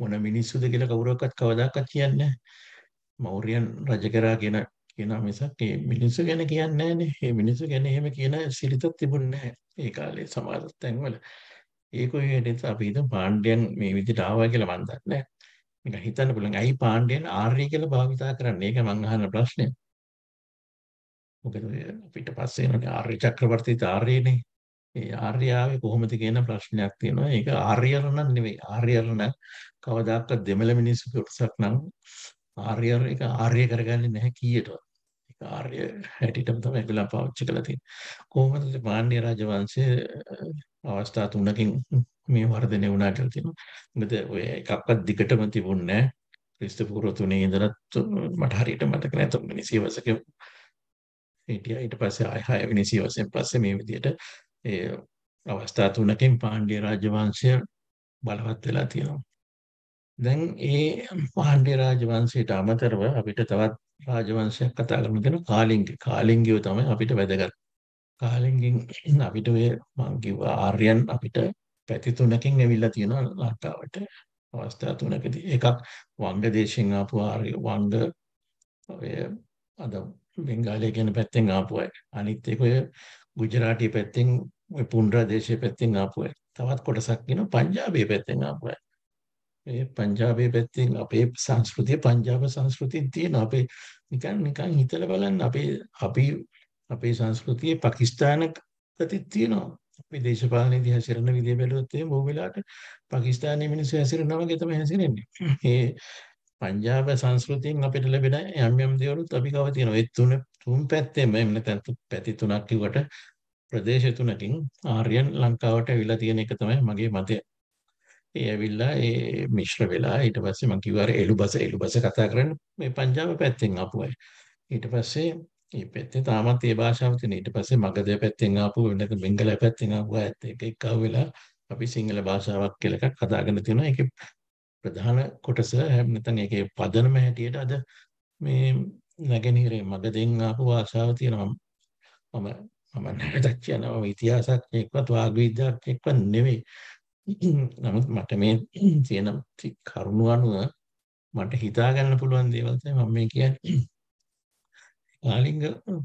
මොන මිනිස්සුද කියලා කවුරක්වත් කවදාකවත් කියන්නේ මෞර්යයන් රජ කරා කියන කියන මිසක් මේ මිනිස්සු ගැන කියන්නේ නැහැ මේ මිනිස්සු ගැන එහෙම කියන සිරිතක් තිබුණේ නැහැ ඒ කාලේ සමාජ තැන්වල ඒක ඔය නිසා අපි හිතමු පාණ්ඩයන් මේ විදිහට ආවා කියලා මම දන්නේ නැහැ නිකන් හිතන්න පුළුවන් ඇයි පාණ්ඩයන් ආර්ය e කියලා භාවිතා කරන්නේ? ඒක මං අහන ප්‍රශ්නය. මොකද අපිට පස්සේ එන ආර්ය e චක්‍රවර්තීත් ආර්යනේ. E ඒ ආර්යාවේ කොහොමද කියන ප්‍රශ්නයක් තියෙනවා. ඒක ආර්යර නම් නෙවෙයි. ආර්යර නම් කවදාකවත් දෙමළ මිනිස්සු කොටසක් නම් ආර්යර එක ආර්ය කරගන්නේ නැහැ කීයටවත්. ආර්ය හැටියටම තමයි ඒගොල්ලෝ පාවිච්චි කරලා තියෙන්නේ. කොහොමද මාන්‍ය රාජවංශය අවස්ථා තුනකින් මේ වර්ධනය වුණා කියලා තියෙනවා. මොකද ඔය එකක්වත් දිගටම තිබුණේ නැහැ. ක්‍රිස්තු පූර්ව තුනේ ඉඳලත් මට හරියට මතක නැහැ තුන්වෙනි සියවසක හිටියා. ඊට පස්සේ ආය හයවෙනි සියවසෙන් පස්සේ මේ විදිහට ඒ අවස්ථා තුනකින් පාණ්ඩ්‍ය රාජවංශය බලවත් වෙලා තියෙනවා. දැන් ඒ පාණ්ඩ්‍ය රාජවංශයට අමතරව අපිට තවත් රාජවංශයක් කතා කරන තැන කාලිංග කාලිංගයෝ තමයි අපිට වැදගත්. කාලිංගෙන් අපිට ඔය මම කිව්වා ආර්යයන් අපිට පැති තුනකින් ඇවිල්ලා තියෙනවා ලංකාවට. අවස්ථා තුනකදී එකක් වංග දේශෙන් ආපු ආර්ය වංග ඔය අද බෙන්ගාලය කියන පැත්තෙන් ආපු අය. අනිත් එක ඔය ගුජරාටි පැත්තෙන් ඔය පුන්ඩ්‍රා දේශයේ පැත්තෙන් ආපු අය. තවත් කොටසක් කියන පංජාබයේ පැත්තෙන් ආපු අය. ඒ පංජාබේ පැත්තෙන් අපේ සංස්කෘතිය පංජාබ සංස්කෘතියෙන් තියෙන අපේ නිකන් නිකන් හිතලා බලන්න අපේ අපි අපේ සංස්කෘතියේ පාකිස්තානකටත් තියෙනවා. අපි දේශපාලනයේදී හැසිරෙන විදිය බැලුවොත් එහෙම බොහෝ වෙලාවට පාකිස්තානයේ මිනිස්සු හැසිරෙනවා වගේ තමයි හැසිරෙන්නේ. ඒ පංජාබ සංස්කෘතියෙන් අපිට ලැබෙන යම් යම් දේවලුත් අපි ගාව තියෙනවා. ඒ තුන තුන් පැත්තෙම එන්න තැන් පැති තුනක් කිව්වට ප්‍රදේශ තුනකින් ආර්යයන් ලංකාවට අවිලා තියෙන එක තමයි මගේ මතය. ඒ ඇවිල්ලා ඒ මිශ්‍ර වෙලා ඊට පස්සේ මම කිව්වා අර එළුබස එළුබස කතා කරන්න මේ පංජාබ පැත්තෙන් ආපු අය. ඊට පස්සේ මේ පැත්තේ තාමත් ඒ භාෂාව තියෙන. ඊට පස්සේ මගධ පැත්තෙන් ආපු නැත්නම් බෙන්ගල පැත්තෙන් ආපු අයත් එක්ක එක්කව වෙලා අපි සිංහල භාෂාවක් කියලා එකක් හදාගෙන තියෙනවා. ඒකේ ප්‍රධාන කොටස නැත්නම් ඒකේ පදනම හැටියට අද මේ නැගෙනහිරේ මගධෙන් ආපු භාෂාව තියෙනවා. මම මම නැවතත් කියනවා ඉතිහාසඥයෙක්වත් වාග් විද්‍යාඥයෙක්වත් නෙවෙයි. නමුත් මට මේ තියෙන කරුණු අනුව මට හිතා ගන්න පුළුවන් දේවල් තමයි මම මේ කියන්නේ. කාලිංග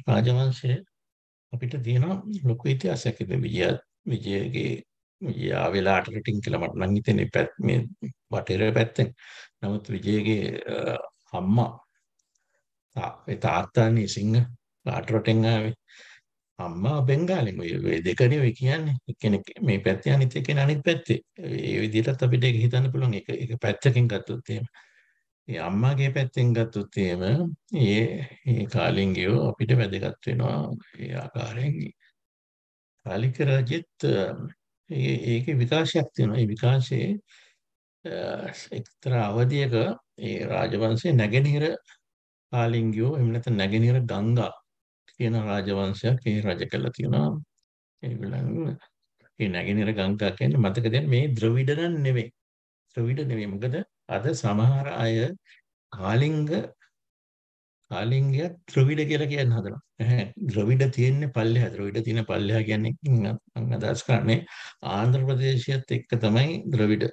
රාජවංශයේ අපිට තියෙන ලොකු ඉතිහාසයක් ඉතින් විජය විජයගේ විජය ආවෙලා රටින් කියලා මට නම් හිතෙන්නේ පැත් මේ බටේර පැත්තෙන්. නමුත් විජයගේ අම්මා ඒ තාත්තානි සිංහ රටරටෙන් ආවේ. අම්මා බෙන්ගාලි මේ දෙක නෙවෙයි කියන්නේ එක්කෙනෙක් මේ පැත්තේ අනිත් එක්කෙනා අනිත් පැත්තේ ඒ විදිහටත් අපිට ඒක හිතන්න පුළුවන් එක එක පැත්තකින් ගත්තොත් එහෙම ඒ අම්මාගේ පැත්තෙන් ගත්තොත් එහෙම ඒ ඒ කාලිංගයෝ අපිට වැදගත් වෙනවා ඒ ආකාරයෙන් කාලික රාජ්‍යත් ඒකේ විකාශයක් තියෙනවා ඒ විකාශයේ එක්තරා අවධියක ඒ රාජවංශයේ නැගෙනහිර කාලිංගයෝ එහෙම නැත්නම් නැගෙනහිර ගංගා තියෙන රාජවංශයක් ඒ රජ කළා තියෙනවා ඒගොල්ලන් ඒ නැගෙනහිර ගංගා කියන්නේ මතක තියන්න මේ ද්‍රවිඩයන් නෙවෙයි ද්‍රවිඩ නෙවෙයි මොකද අද සමහර අය කාලිංග කාලිංගය ද්‍රවිඩ කියලා කියන්න හදනවා නැහැ ද්‍රවිඩ තියෙන්නේ පල්ලෙහා ද්‍රවිඩ තියෙන පල්ලෙහා කියන්නේ මම අදහස් කරන්නේ ආන්ධ්‍ර ප්‍රදේශයත් එක්ක තමයි ද්‍රවිඩ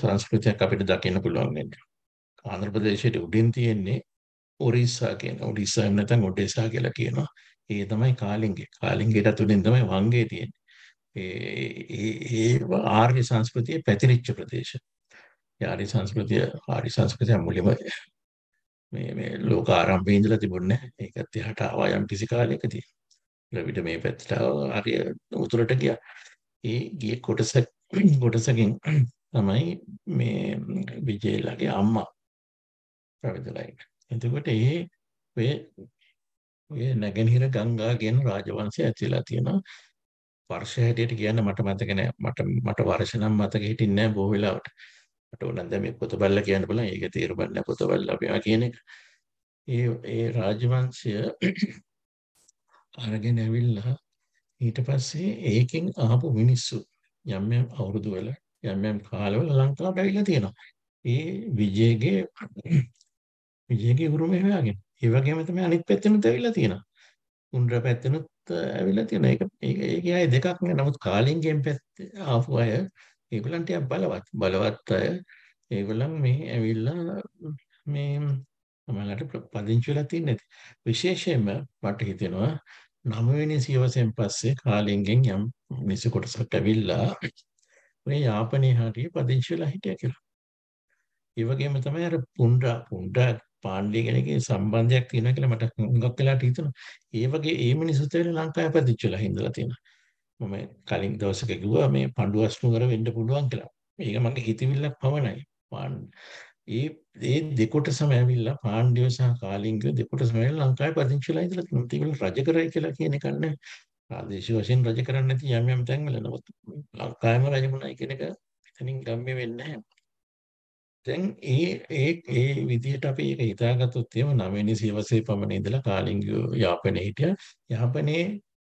සංස්කෘතියක් අපිට දකින්න පුළුවන් වෙන්නේ ආන්ධ්‍ර ප්‍රදේශයේ උඩින් තියෙන්නේ ඔරිස්සා කියන ඔරිස්සා එහෙම නැත්නම් ඔඩෙසා කියලා කියනවා. ඒ තමයි කාලිංගේ. කාලිංගේට තුලින් තමයි වංගේ තියෙන්නේ. ඒ ඒ ආර්ය සංස්කෘතියේ පැතිරිච්ච ප්‍රදේශ. ආර්ය සංස්කෘතිය ආර්ය සංස්කෘතිය මුලින්ම මේ මේ ලෝක ආරම්භයේ ඉඳලා තිබුණේ නැහැ. ඒකත් එහාට ආවා යම් කිසි කාලයකදී. ඊළඟට මේ පැත්තට ආර්ය උතුරට ගියා. ඒ ගිය කොටස කොටසකින් තමයි මේ විජේලාගේ අම්මා පැවිදිලා ඉන්නේ. එතකොට ඒ ඔය ඔය නැගෙනහිර ගංගා කියන රාජවංශය ඇතිලා තියෙනවා. වර්ෂ හැටියට කියන්න මට මතක නෑ. මට මට වර්ෂ නම් මතක හිටින්නේ නෑ බොහෝ වෙලාවට. මට ඕන දැන් මේ පොතබල්ල කියන්න බලන්න. ඒක තේරුම් ගන්න පොතබල්ල අපේවා කියන එක. ඒ ඒ රාජවංශය අරගෙන ඇවිල්ලා ඊට පස්සේ ඒකෙන් ආපු මිනිස්සු යම් යම් අවුරුදු වල යම් යම් කාලවල ලංකාවට ඇවිල්ලා තියෙනවා. ඒ විජයගේ විජයගේ උරුමය හොයාගෙන. ඒ වගේම තමයි අනිත් පැත්තෙනුත් ඇවිල්ලා තියෙනවා. උන්ර පැත්තෙනුත් ඇවිල්ලා තියෙනවා. ඒක ඒකේ අය දෙකක් නේ. නමුත් කාලින් ගේම් පැත්තේ ආපු අය ඒගොල්ලන්ට බලවත් බලවත් අය ඒගොල්ලන් මේ ඇවිල්ලා මේ තමලට පදිංචි වෙලා තින්නේ. විශේෂයෙන්ම මට හිතෙනවා නවවෙනි සියවසෙන් පස්සේ කාලින්ගෙන් යම් මිනිස්සු කොටසක් ඇවිල්ලා මේ යාපනයේ හරිය පදිංචි වෙලා හිටියා කියලා. ඒ වගේම තමයි අර පුණ්ඩා පුණ්ඩා පාණ්ඩිය කෙනෙක්ගේ සම්බන්ධයක් තියෙනවා කියලා මට හුඟක් වෙලාට හිතුණා. ඒ වගේ ඒ මිනිස්සුත් වෙලා ලංකාවේ පැතිච්චලා හින්දලා තියෙනවා. මම කලින් දවසක කිව්වා මේ පඬු අස්මුගර වෙන්න පුළුවන් කියලා. ඒක මගේ හිතවිල්ලක් පමණයි. ඒ ඒ දෙකොටසම ඇවිල්ලා පාණ්ඩිය සහ කාලිංගය දෙකොටසම ඇවිල්ලා ලංකාවේ පැතිච්චලා ඉඳලා තියෙනවා. ඒගොල්ලෝ රජ කරයි කියලා කියන එක නෑ. ප්‍රාදේශීය වශයෙන් රජ කරන්නේ නැති යම් යම් තැන්වල නමුත් ලංකාවේම රජමුණයි කියන එක එතනින් ගම්මේ වෙන්නේ නැහැ. දැන් ඒ ඒ ඒ විදිහට අපි ඒක හිතාගත්තොත් එහෙම නවවෙනි සියවසේ පමණ ඉඳලා කාලිංග යාපනයේ හිටියා. යාපනයේ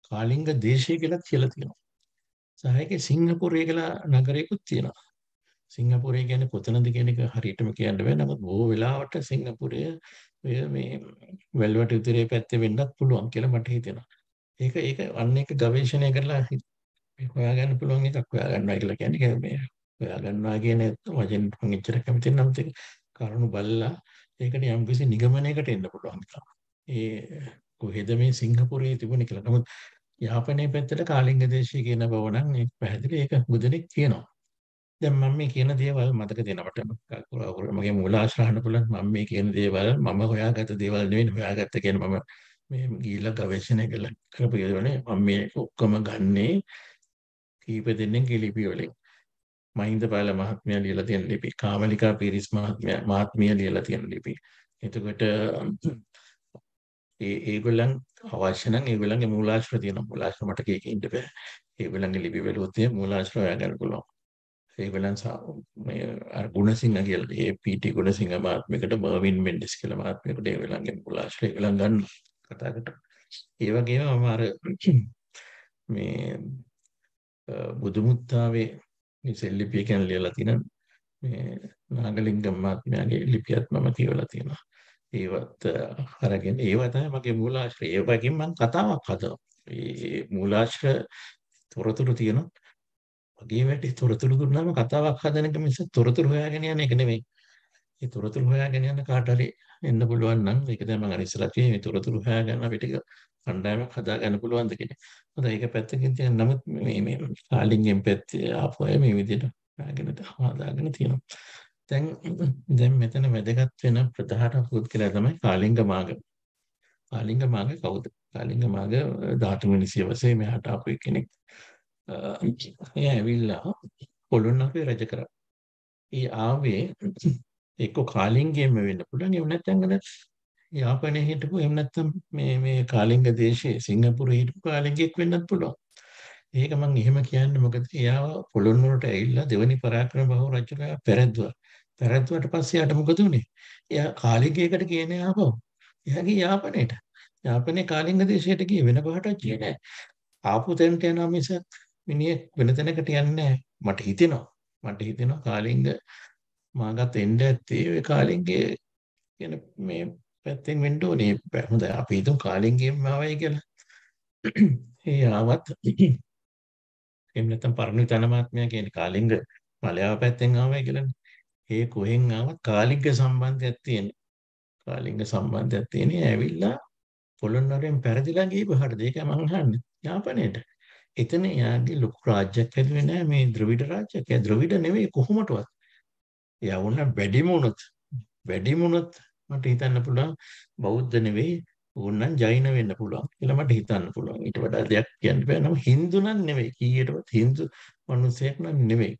කාලිංග දේශය කියලා කියලා තියෙනවා. සහ ඒකේ සිංගප්පූරය කියලා නගරයකුත් තියෙනවා. සිංගප්පූරය කියන්නේ කොතනද කියන එක හරියටම කියන්න බෑ. නමුත් බොහෝ වෙලාවට සිංගප්පූරය ඔය මේ වැල්වට උතුරේ පැත්තේ වෙන්නත් පුළුවන් කියලා මට හිතෙනවා. ඒක ඒක අන්න එක ගවේෂණය කරලා හොයාගන්න පුළුවන් එකක් හොයාගන්නවා කියලා කියන්නේ මේ හොයා ගන්නවා කියන වචෙන් මම එච්චර කැමති නම් ඒක කරුණු බලලා ඒකට යම්කිසි නිගමනයකට එන්න පුළුවන් ඒ කොහෙද මේ සිංගප්පූරයේ තිබුණේ කියලා. නමුත් යාපනයේ පැත්තට කාලිංග දේශය කියන බව නම් ඒක පැහැදිලි ඒක බුදුනෙක් කියනවා. දැන් මම මේ කියන දේවල් මතක දෙනවට මගේ මූලාශ්‍රහන පුළන් මම මේ කියන දේවල් මම හොයාගත්ත දේවල් නෙවෙයි හොයාගත්ත කියන මම මේ ගිහිල්ලා ගවේෂණය කළ කරපු දේවල් මම මේ ඔක්කොම ගන්නේ කීප දෙනෙන් කිලිපි වලින්. මහින්දපාල මහත්මයා ලියලා තියෙන ලිපි, කාමලිකා පීරිස් මහත්මයා මහත්මිය ලියලා තියෙන ලිපි. එතකොට ඒ ඒගොල්ලන් අවශ්‍ය නම් ඒගොල්ලන්ගේ මූලාශ්‍ර තියෙන මූලාශ්‍ර මට කීක ඉන්න බෑ. ඒගොල්ලන්ගේ ලිපි වලුත් තියෙන මූලාශ්‍ර හොයාගන්න පුළුවන්. ඒගොල්ලන් මේ අර ගුණසිංහ කියලා ඒ පීටි ගුණසිංහ මහත්මයකට මර්වින් මෙන්ඩිස් කියලා මහත්මයකට ඒගොල්ලන්ගේ මූලාශ්‍ර ඒගොල්ලන් ගන්න කතා කරලා. ඒ වගේම මම අර මේ බුදුමුත්තාවේ නිසෙල් ලිපිය ගැන ලියලා තින මේ නාගලිංගම් මහත්මයාගේ ලිපියත් මම කියවලා තියෙනවා. ඒවත් අරගෙන ඒවා තමයි මගේ මූලාශ්‍රය. ඒ වගේම මම කතාවක් හදනවා. මේ මූලාශ්‍ර තොරතුරු තියෙනවා. වගේ වැටි තොරතුරු දුන්නාම කතාවක් හදන එක මිස තොරතුරු හොයාගෙන යන එක නෙමෙයි. ඒ තොරතුරු හොයාගෙන යන කාට හරි එන්න පුළුවන් නම් ඒක තමයි මම අර ඉස්සලා කිව්වේ මේ තොරතුරු හොයාගන්න අපිට කණ්ඩායමක් හදාගන්න පුළුවන්ද කියන. හොඳ ඒක පැත්තකින් තියන නමුත් මේ මේ කාලින්ගෙන් පැත්තේ ආපු අය මේ විදිහට හදාගෙන හදාගෙන තියෙනවා. දැන් දැන් මෙතන වැදගත් වෙන ප්‍රධාන පුද්ගලයා තමයි කාලිංග මාග. කාලිංග මාග කවුද? කාලිංග මාග 18 වෙනි සියවසේ මෙහාට ආපු කෙනෙක්. එයා ඇවිල්ලා පොළොන්නරුවේ රජ කරා. ඒ ආවේ එක්ක කාලිංගයෙන්ම වෙන්න පුළුවන්. ඒ නැත්නම් අර යාපනයේ හිටපු එහෙම නැත්නම් මේ මේ කාලිංග දේශයේ සිංගප්පූරුවේ හිටපු කාලිංගයක් වෙන්නත් පුළුවන්. ඒක මම එහෙම කියන්නේ මොකද එයා පොළොන් වලට ඇවිල්ලා දෙවනි පරාක්‍රම බහුව රජුලා පෙරද්දුවා. පෙරද්දුවට පස්සේ යාට මොකද උනේ? එයා කාලිංගයකට කියන්නේ ආපහු. එයාගේ යාපනයේට. යාපනයේ කාලිංග දේශයට ගිය වෙන බහට ගියේ නැහැ. ආපු තැනට යනවා මිස මිනිහෙක් වෙන තැනකට යන්නේ නැහැ. මට හිතෙනවා. මට හිතෙනවා කාලිංග මාගත් එන්න ඇත්තේ ඒ කාලිංගයේ කියන මේ පැත්තෙන් වෙන්න ඕනේ. හොඳයි අපි හිතමු කාලෙන් ගියම ආවයි කියලා. ඒ ආවත් එහෙම නැත්නම් පරිණිත අනාත්මය කියන්නේ කාලිංග මලයාව පැත්තෙන් ආවයි කියලානේ. ඒ කොහෙන් ආවත් කාලිංග සම්බන්ධයක් තියෙන. කාලිංග සම්බන්ධයක් තියෙන. ඇවිල්ලා පොළොන්නරුවෙන් පැරදිලා ගිහ බහට දෙක මං අහන්නේ. යාපනයේට. එතන යාගේ ලොකු රාජ්‍යයක් හැදුවේ නෑ මේ ද්‍රවිඩ රාජ්‍යයක්. ඒ ද්‍රවිඩ නෙවෙයි කොහොමටවත්. එයා වුණා වැඩිම උනොත් වැඩිම උනොත් මට හිතන්න පුළුවන් බෞද්ධ නෙවෙයි ඕනනම් ජෛන වෙන්න පුළුවන් කියලා මට හිතන්න පුළුවන්. ඊට වඩා දෙයක් කියන්න බෑ. නම Hindu නම් නෙවෙයි. කීයටවත් Hindu මිනිසෙක් නම් නෙවෙයි.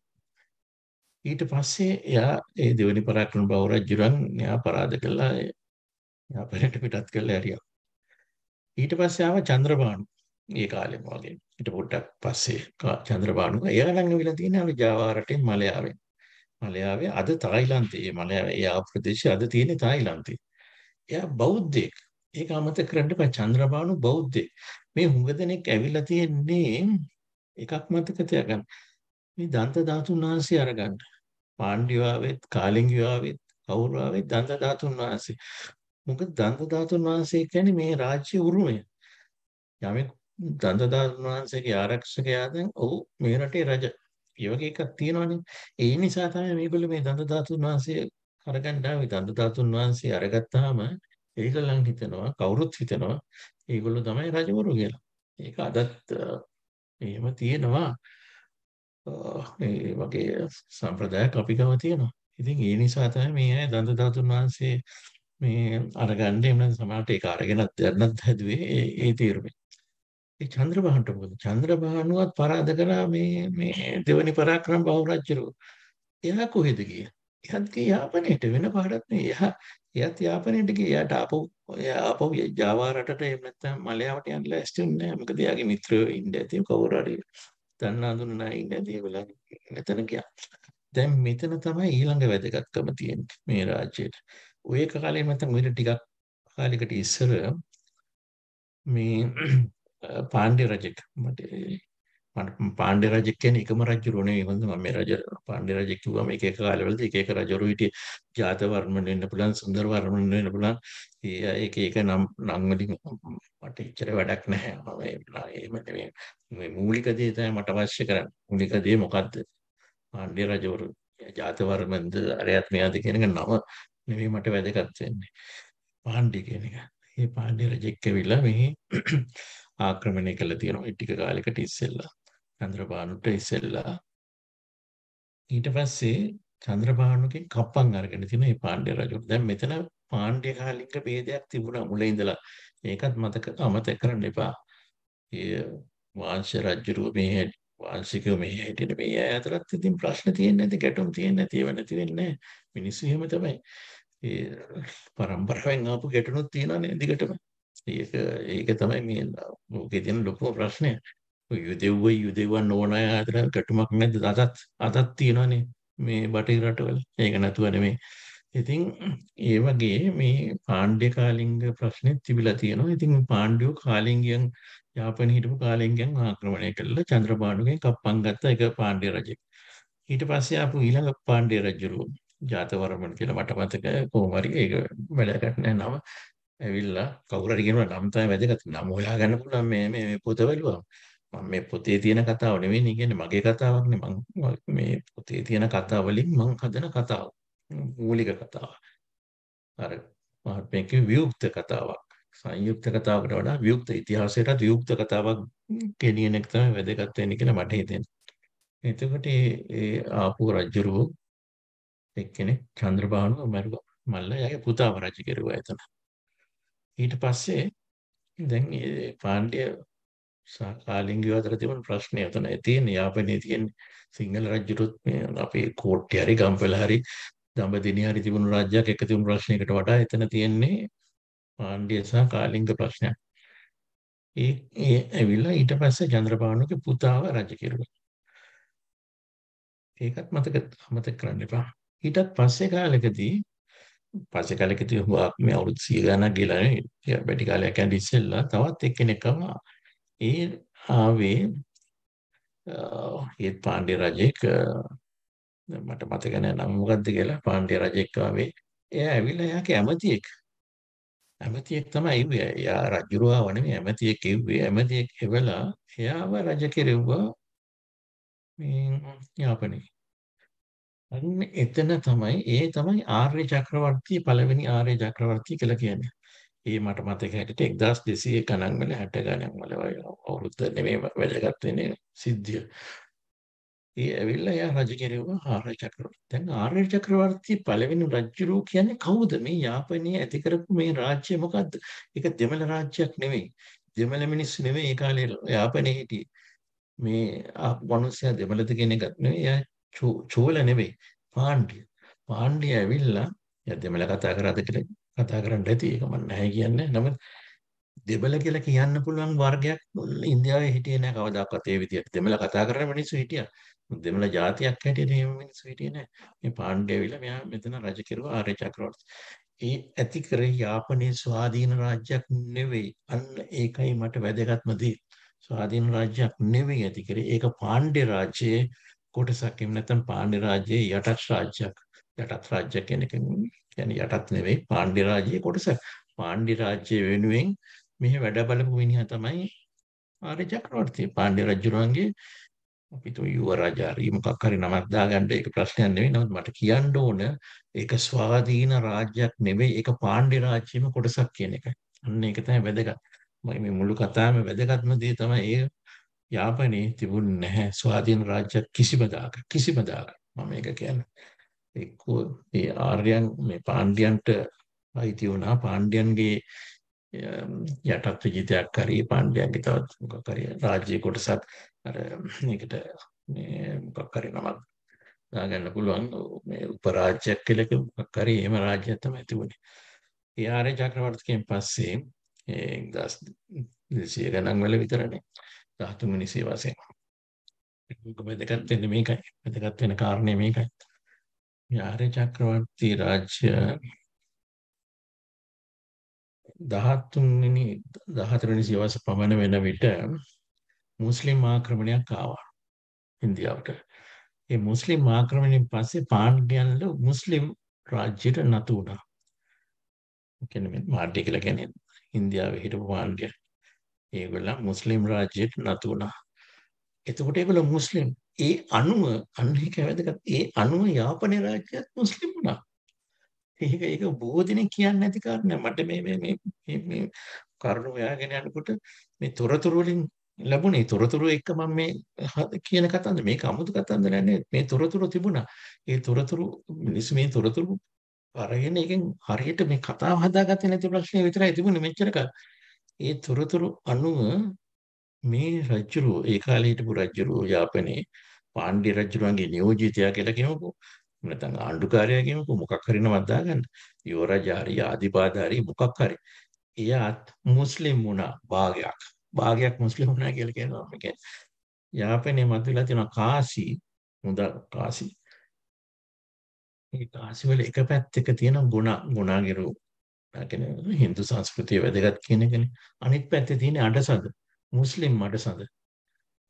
ඊට පස්සේ එයා ඒ දෙවනි පරාක්‍රම බව රජුරන් එයා පරාද කළා එයා පරට පිටත් කළා හරියක් ඊට පස්සේ ආව චන්ද්‍රබානු ඒ කාලෙම වගේ ඊට පොඩ්ඩක් පස්සේ චන්ද්‍රබානු එයා නම් ඇවිල්ලා තියෙනවා ජාවා රටෙන් මලයාවෙන් මලයාවේ අද තායිලන්තයේ මලයාව එයා ප්‍රදේශය අද තියෙන තායිලන්තේ. එයා බෞද්ධෙක්. ඒක අමතක කරන්න බෑ චන්ද්‍රබානු බෞද්ධෙක්. මේ හුඟ දෙනෙක් ඇවිල්ලා තියෙන්නේ එකක් මතක තියාගන්න. මේ දන්ත ධාතුන් වහන්සේ අරගන්න. පාණ්ඩියාවෙත් කාලිංගියාවෙත් කවුරුවාවෙත් දන්ත ධාතුන් වහන්සේ. මොකද දන්ත ධාතුන් වහන්සේ කියන්නේ මේ රාජ්‍ය උරුමය. යමෙක් දන්ත ධාතුන් වහන්සේගේ ආරක්ෂකයා දැන් ඔහු මේ රටේ රජ. ඒ වගේ එකක් තියෙනවානේ. ඒ නිසා තමයි මේගොල්ලෝ මේ දන්ත ධාතුන් වහන්සේ අරගන්න ආවේ. දන්ත ධාතුන් වහන්සේ අරගත්තාම ඒගොල්ලන් හිතනවා කවුරුත් හිතනවා ඒගොල්ලෝ තමයි රජවරු කියලා. ඒක අදත් එහෙම තියෙනවා. ඒ වගේ සම්ප්‍රදායක් අපි ගාව තියෙනවා. ඉතින් ඒ නිසා තමයි මේ අය දන්ත ධාතුන් වහන්සේ මේ අරගන්න එන්න සමහරට ඒක අරගෙනත් යන්නත් හැදුවේ ඒ තීරමේ. ඒ චන්ද්‍රභානුට මොකද චන්ද්‍රභානුවත් පරාද කරා මේ මේ දෙවනි පරාක්‍රම බහු රජුරෝ එයා කොහෙද ගියේ එයාත් ගියේ යාපනයට වෙන පාරක් නෙවෙයි එයා එයාත් යාපනයට ගියේ එයාට ආපහු එයා ආපහු ජාවා රටට එහෙම නැත්නම් මලයාවට යන්න ලෑස්ති වෙන්නේ නැහැ මොකද එයාගේ මිත්‍රයෝ ඉන්න ඇති කවුරු හරි දන්න හඳුනනා ඉන්න ඇති ඒගොල්ලන් එතන ගියා දැන් මෙතන තමයි ඊළඟ වැදගත්කම තියෙන්නේ මේ රාජ්‍යයට ඔය කාලේ මතන් ඔය ටිකක් කාලයකට ඉස්සර මේ පාණ්ඩ්‍ය රජෙක් මට මට පාණ්ඩ්‍ය රජෙක් කියන්නේ එකම රජුරෝ නෙවෙයි හොඳ මම මේ රජ පාණ්ඩ්‍ය රජෙක් කිව්වම එක එක කාලවලදී එක එක රජවරු හිටිය ජාත වර්මන වෙන්න පුළුවන් සුන්දර වර්මන වෙන්න පුළුවන් ඒක ඒක නම් නම් වලින් මට ඉච්චර වැඩක් නැහැ මම එහෙම නෙවෙයි මේ මූලික දේ තමයි මට අවශ්‍ය කරන්නේ මූලික දේ මොකද්ද පාණ්ඩ්‍ය රජවරු ජාත වර්මන්ද අරයත් මෙයාද කියන එක නම නෙවෙයි මට වැදගත් වෙන්නේ පාණ්ඩ්‍ය කියන එක මේ පාණ්ඩ්‍ය රජෙක් ඇවිල්ලා මෙහි ආක්‍රමණය කළ තියෙනවා ඉටික කාලෙකට ඉස්සෙල්ලා චන්ද්‍රභානුට ඉස්සෙල්ලා ඊට පස්සේ චන්ද්‍රභානුගෙන් කප්පන් අරගෙන තියෙන මේ පාණ්ඩ්‍ය රජුට දැන් මෙතන පාණ්ඩ්‍ය කාලික ભેදයක් තිබුණා මුල ඉඳලා ඒකත් මතක අමතක කරන්න එපා ඒ වංශ රජුරුව මේ වාංශිකව මේ හැටියට මේ අය අතරත් ඉතින් ප්‍රශ්න තියෙන්නේ නැති ගැටුම් තියෙන්නේ නැති ඒව නැති වෙන්නේ නැහැ මිනිස්සු එහෙම තමයි ඒ පරම්පරාවෙන් ආපු ගැටුණුත් තියෙනවානේ දිගටම ඒක ඒක තමයි මේ ලෝකේ තියෙන ලොකුම ප්‍රශ්නය. යුදෙව්වයි යුදෙව්වා නොවන අය අතර ගැටුමක් නැද්ද? අදත් අදත් තියෙනවනේ මේ බටහිර රටවල. ඒක නැතුව නෙමෙයි. ඉතින් ඒ වගේ මේ පාණ්ඩ්‍ය කාලිංග ප්‍රශ්නේ තිබිලා තියෙනවා. ඉතින් පාණ්ඩ්‍යෝ කාලිංගයන් යාපන හිටපු කාලිංගයන් ආක්‍රමණය කළා. චන්ද්‍රපාණුගෙන් කප්පන් ගත්ත එක පාණ්ඩ්‍ය රජෙක්. ඊට පස්සේ ආපු ඊළඟ පාණ්ඩ්‍ය රජුරු ජාතවර්මන කියලා මට මතක කොහොම හරි ඒක වැඩ ගන්න නම. ඇවිල්ලා කවුරු හරි කියනවා නම් තමයි වැදගත්. නම් හොයාගන්න පුළුවන් මේ මේ පොත බලුවම. මම මේ පොතේ තියෙන කතාව නෙවෙයි කියන්නේ මගේ කතාවක් නේ මම මේ පොතේ තියෙන කතා වලින් මම හදන කතාව. මූලික කතාව. අර මහත්මයෙක් වියුක්ත කතාවක්. සංයුක්ත කතාවකට වඩා වියුක්ත ඉතිහාසයටත් වියුක්ත කතාවක් ගෙනියන එක තමයි වැදගත් වෙන්නේ කියලා මට හිතෙනවා. එතකොට ඒ ආපු රජුරෝ එක්කෙනෙක් චන්ද්‍රභානුව මරුවා. මල්ලා යාගේ පුතාව රජ කෙරුවා එතන. ඊට පස්සේ දැන් මේ පාණ්ඩ්‍ය කාලිංගිය අතර තිබුණ ප්‍රශ්නේ එතන තියෙන යාපනයේ තියෙන සිංහල රජුරුත් මේ අපේ කෝට්ටේ හරි ගම්පෙළ හරි දඹදිනිය හරි තිබුණු රාජ්‍යයක් එක තිබුණු ප්‍රශ්නයකට වඩා එතන තියෙන්නේ පාණ්ඩ්‍ය සහ කාලිංග ප්‍රශ්නයක්. ඒ ඒ ඇවිල්ලා ඊට පස්සේ චන්ද්‍රපාණුගේ පුතාව රජ කෙරුවා. ඒකත් මතක අමතක කරන්න එපා. ඊටත් පස්සේ කාලෙකදී පස්සේ කාලෙක ඉතින් හුඟක් මේ අවුරුදු 100 ගණක් ගිහලා නේ වැඩි කාලයක් යන ඉස්සෙල්ලා තවත් එක්කෙනෙක්ම ඒ ආවේ ඒත් පාණ්ඩේ රජෙක් මට මතක නෑ නම මොකද්ද කියලා පාණ්ඩේ රජෙක් ආවේ එයා ඇවිල්ලා එයාගේ ඇමතියෙක් ඇමතියෙක් තමයි ඉන්නේ එයා රජුරාව නෙමෙයි ඇමතියෙක් කිව්වේ ඇමතියෙක් එවලා එයාව රජ කෙරෙව්වා මේ යාපනේ අන්න එතන තමයි ඒ තමයි ආර්ය චක්‍රවර්තී පළවෙනි ආර්ය චක්‍රවර්තී කියලා කියන්නේ. ඒ මට මතක හැටියට 1200 ගණන් වල 60 ගණන් වල අවුරුද්ද නෙමෙයි වැදගත් වෙන්නේ සිද්ධිය. ඒ ඇවිල්ලා එයා රජ කෙරෙව්වා ආර්ය චක්‍රවර්තී. දැන් ආර්ය චක්‍රවර්තී පළවෙනි රජුරෝ කියන්නේ කවුද? මේ යාපනයේ ඇති කරපු මේ රාජ්‍ය මොකද්ද? ඒක දෙමළ රාජ්‍යයක් නෙමෙයි. දෙමළ මිනිස්සු නෙමෙයි ඒ කාලේ යාපනයේ හිටියේ. මේ ආපු මිනිස්සයා දෙමළද කියන එකක් නෙවෙයි එයා චූල නෙවෙයි පාණ්ඩිය. පාණ්ඩිය ඇවිල්ලා යද්දමල කතා කරාද කියලා කතා කරන්න ඇති ඒක මම නැහැ කියන්නේ. නමුත් දෙබල කියලා කියන්න පුළුවන් වර්ගයක් ඉන්දියාවේ හිටියේ නැහැ කවදාකවත් ඒ විදියට. දෙමළ කතා කරන මිනිස්සු හිටියා. දෙමළ ජාතියක් හැටියට එහෙම මිනිස්සු හිටියේ නැහැ. මේ පාණ්ඩිය ඇවිල්ලා මෙයා මෙතන රජ කෙරුවා ආර්ය චක්‍රවර්ති. ඒ ඇති කරේ යාපනයේ ස්වාධීන රාජ්‍යයක් නෙවෙයි. අන්න ඒකයි මට වැදගත්ම දේ. ස්වාධීන රාජ්‍යයක් නෙවෙයි ඇති කරේ. ඒක පාණ්ඩ්‍ය රාජ්‍යයේ කොටසක් එහෙම නැත්නම් පාණ්ඩ්‍ය රාජ්‍යයේ යටත් රාජ්‍යයක් යටත් රාජ්‍ය කියන එක කියන්නේ යටත් නෙවෙයි පාණ්ඩ්‍ය රාජ්‍යයේ කොටස පාණ්ඩ්‍ය රාජ්‍ය වෙනුවෙන් මෙහි වැඩ බලපු මිනිහා තමයි ආර්ය චක්‍රවර්තී පාණ්ඩ්‍ය රජුරන්ගේ අපි તો යුව රාජාරි මොකක් හරි නමක් දාගන්න ඒක ප්‍රශ්නයක් නෙවෙයි නමුත් මට කියන්න ඕන ඒක ස්වාධීන රාජ්‍යයක් නෙවෙයි ඒක පාණ්ඩ්‍ය රාජ්‍යෙම කොටසක් කියන එක අන්න ඒක තමයි වැදගත් මේ මුළු කතාවම වැදගත්ම දේ තමයි ඒ යාපනයේ තිබුණ නැහැ ස්වාධීන රාජ්‍ය කිසිම දාක කිසිම දාක මම ඒක කියන්නේ එක්කෝ මේ ආර්යයන් මේ පාණ්ඩියන්ට අයිති වුණා පාණ්ඩියන්ගේ යටත් විජිතයක් හරි පාණ්ඩියන්ගේ තවත් මොකක් හරි රාජ්‍ය කොටසක් අර මේකට මේ මොකක් හරි නමක් දාගන්න පුළුවන් මේ උපරාජ්‍යයක් කියලා මොකක් හරි එහෙම රාජ්‍යයක් තමයි තිබුණේ. ඒ ආර්ය චක්‍රවර්තිකයන් පස්සේ ඒ 1900 ගණන් වල විතරනේ ධාතුමනි සේවාසෙන් වැදගත් වෙන්නේ මේකයි වැදගත් වෙන කාරණේ මේකයි ආර්ය චක්‍රවර්ති රාජ්‍ය 13 වෙනි 14 වෙනි සියවස පමණ වෙන විට මුස්ලිම් ආක්‍රමණයක් ආවා ඉන්දියාවට. ඒ මුස්ලිම් ආක්‍රමණයෙන් පස්සේ පාණ්ඩියන්ල මුස්ලිම් රාජ්‍යයට නතු වුණා. කියන්නේ මාඩ්‍ය කියලා කියන්නේ ඉන්දියාවේ හිටපු පාණ්ඩියන්. ඒගොල්ලන් මුස්ලිම් රාජ්‍යයට නතු වුණා. එතකොට ඒගොල්ලෝ මුස්ලිම් ඒ අනුව අන්න එක වැදගත් ඒ අනුව යාපනයේ රාජ්‍යයත් මුස්ලිම් වුණා. ඒක ඒක බොහෝ දෙනෙක් කියන්නේ නැති කාරණා. මට මේ මේ මේ මේ කරුණු හොයාගෙන යනකොට මේ තොරතුරු වලින් ලැබුණේ තොරතුරු එක මම මේ කියන කතන්ද මේක අමුතු කතන්දරයක් නෙවෙයි. මේ තොරතුරු තිබුණා. ඒ තොරතුරු මිනිස්සු මේ තොරතුරු අරගෙන එකෙන් හරියට මේ කතාව හදාගත්තේ නැති ප්‍රශ්නේ විතරයි තිබුණේ මෙච්චර කාලේ. ඒ තොරතුරු අනුව මේ රජුරෝ ඒ කාලේ හිටපු රජුරෝ යාපනයේ පාණ්ඩ්‍ය රජුරුවන්ගේ නියෝජිතයා කියලා කියමුකෝ නැත්නම් ආණ්ඩුකාරයා කියමුකෝ මොකක් හරි නමක් දාගන්න යෝරජාරි ආදිපාදාරි මොකක් හරි එයාත් මුස්ලිම් වුණා භාගයක් භාගයක් මුස්ලිම් වුණා කියලා කියනවා මම කියන්නේ යාපනයේ මතුවලා තියෙන කාසි මුදල් කාසි ඒ කාසි වල එක පැත්තක තියෙන ගුණ ගුණාගේ රූප කියන Hindu සංස්කෘතිය වැදගත් කියන එකනේ. අනිත් පැත්තේ තියෙන අඩසඳ මුස්ලිම් අඩසඳ.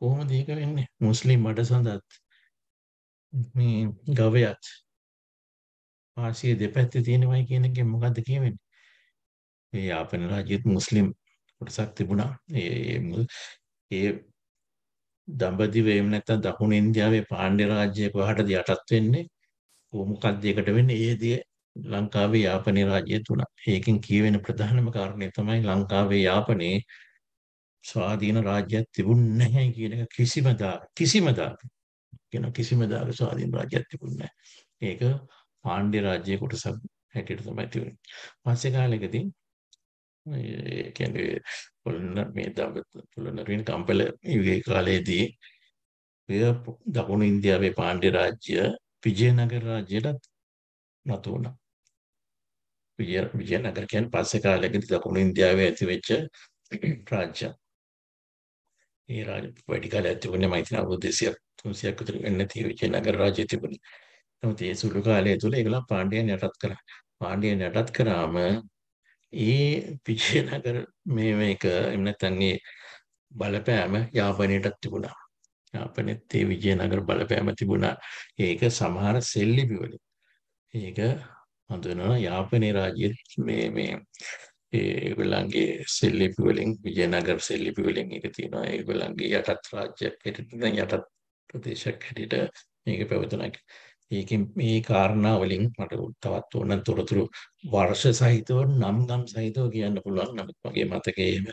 කොහොමද ඒක වෙන්නේ? මුස්ලිම් අඩසඳත් මේ ගවයත් පාසිය දෙපැත්තේ තියෙනවයි කියන එකෙන් මොකද්ද කියවෙන්නේ? මේ යාපන රාජ්‍යෙත් මුස්ලිම් කොටසක් තිබුණා. ඒ ඒ දඹදිව එහෙම නැත්නම් දකුණු ඉන්දියාවේ පාණ්ඩ්‍ය රාජ්‍යයක වහටද යටත් වෙන්නේ කොහොමකක්ද ඒකට වෙන්නේ? ඒදී ලංකාවේ යාපනයේ රාජ්‍ය තුනක්. ඒකෙන් කියවෙන ප්‍රධානම කාරණය තමයි ලංකාවේ යාපනයේ ස්වාධීන රාජ්‍යයක් තිබුණේ නැහැ කියන එක කිසිම දාක කිසිම දාක කියන කිසිම දාක ස්වාධීන රාජ්‍යයක් තිබුණේ නැහැ. ඒක පාණ්ඩ්‍ය රාජ්‍ය කොටසක් හැටියට තමයි තිබුණේ. පස්සේ කාලෙකදී ඒ කියන්නේ පොළොන්න මේ පොළොන්න රින් කම්පල යුගයේ කාලයේදී දකුණු ඉන්දියාවේ පාණ්ඩ්‍ය රාජ්‍ය විජයනගර රාජ්‍යයටත් නතු වුණා. විජයනගර කියන්නේ පස්සේ කාලෙකදී දකුණු ඉන්දියාවේ ඇතිවෙච්ච රාජ්‍යයක්. ඒ රාජ්‍ය වැඩි කාලයක් තිබුණේ මම හිතන අවුරුදු 200ක් 300ක් විතර වෙන්න තියෙ විජයනගර රාජ්‍යය තිබුණේ. නමුත් ඒ සුළු කාලය තුළ ඒගොල්ලෝ පාණ්ඩියන් යටත් කරා. පාණ්ඩියන් යටත් කරාම ඒ විජයනගර මේ මේක එමු නැත්නම් මේ බලපෑම යාපනයටත් තිබුණා. යාපනයේත් ඒ විජයනගර බලපෑම තිබුණා. ඒක සමහර සෙල්ලිපි වලින්. ඒක හඳුනන යාපනය රාජ්‍ය මේ මේ ඒගොල්ලන්ගේ සෙල්ලිපි වලින් විජයනගර සෙල්ලිපි වලින් එක තියෙනවා ඒගොල්ලන්ගේ යටත් රාජ්‍යයක් හැටියට දැන් යටත් ප්‍රදේශයක් හැටියට මේක පැවතුණා ඒකෙන් මේ කාරණා වලින් මට තවත් ඕන තොරතුරු වර්ෂ සහිතව නම් නම් සහිතව කියන්න පුළුවන් නමුත් මගේ මතකයේ එහෙම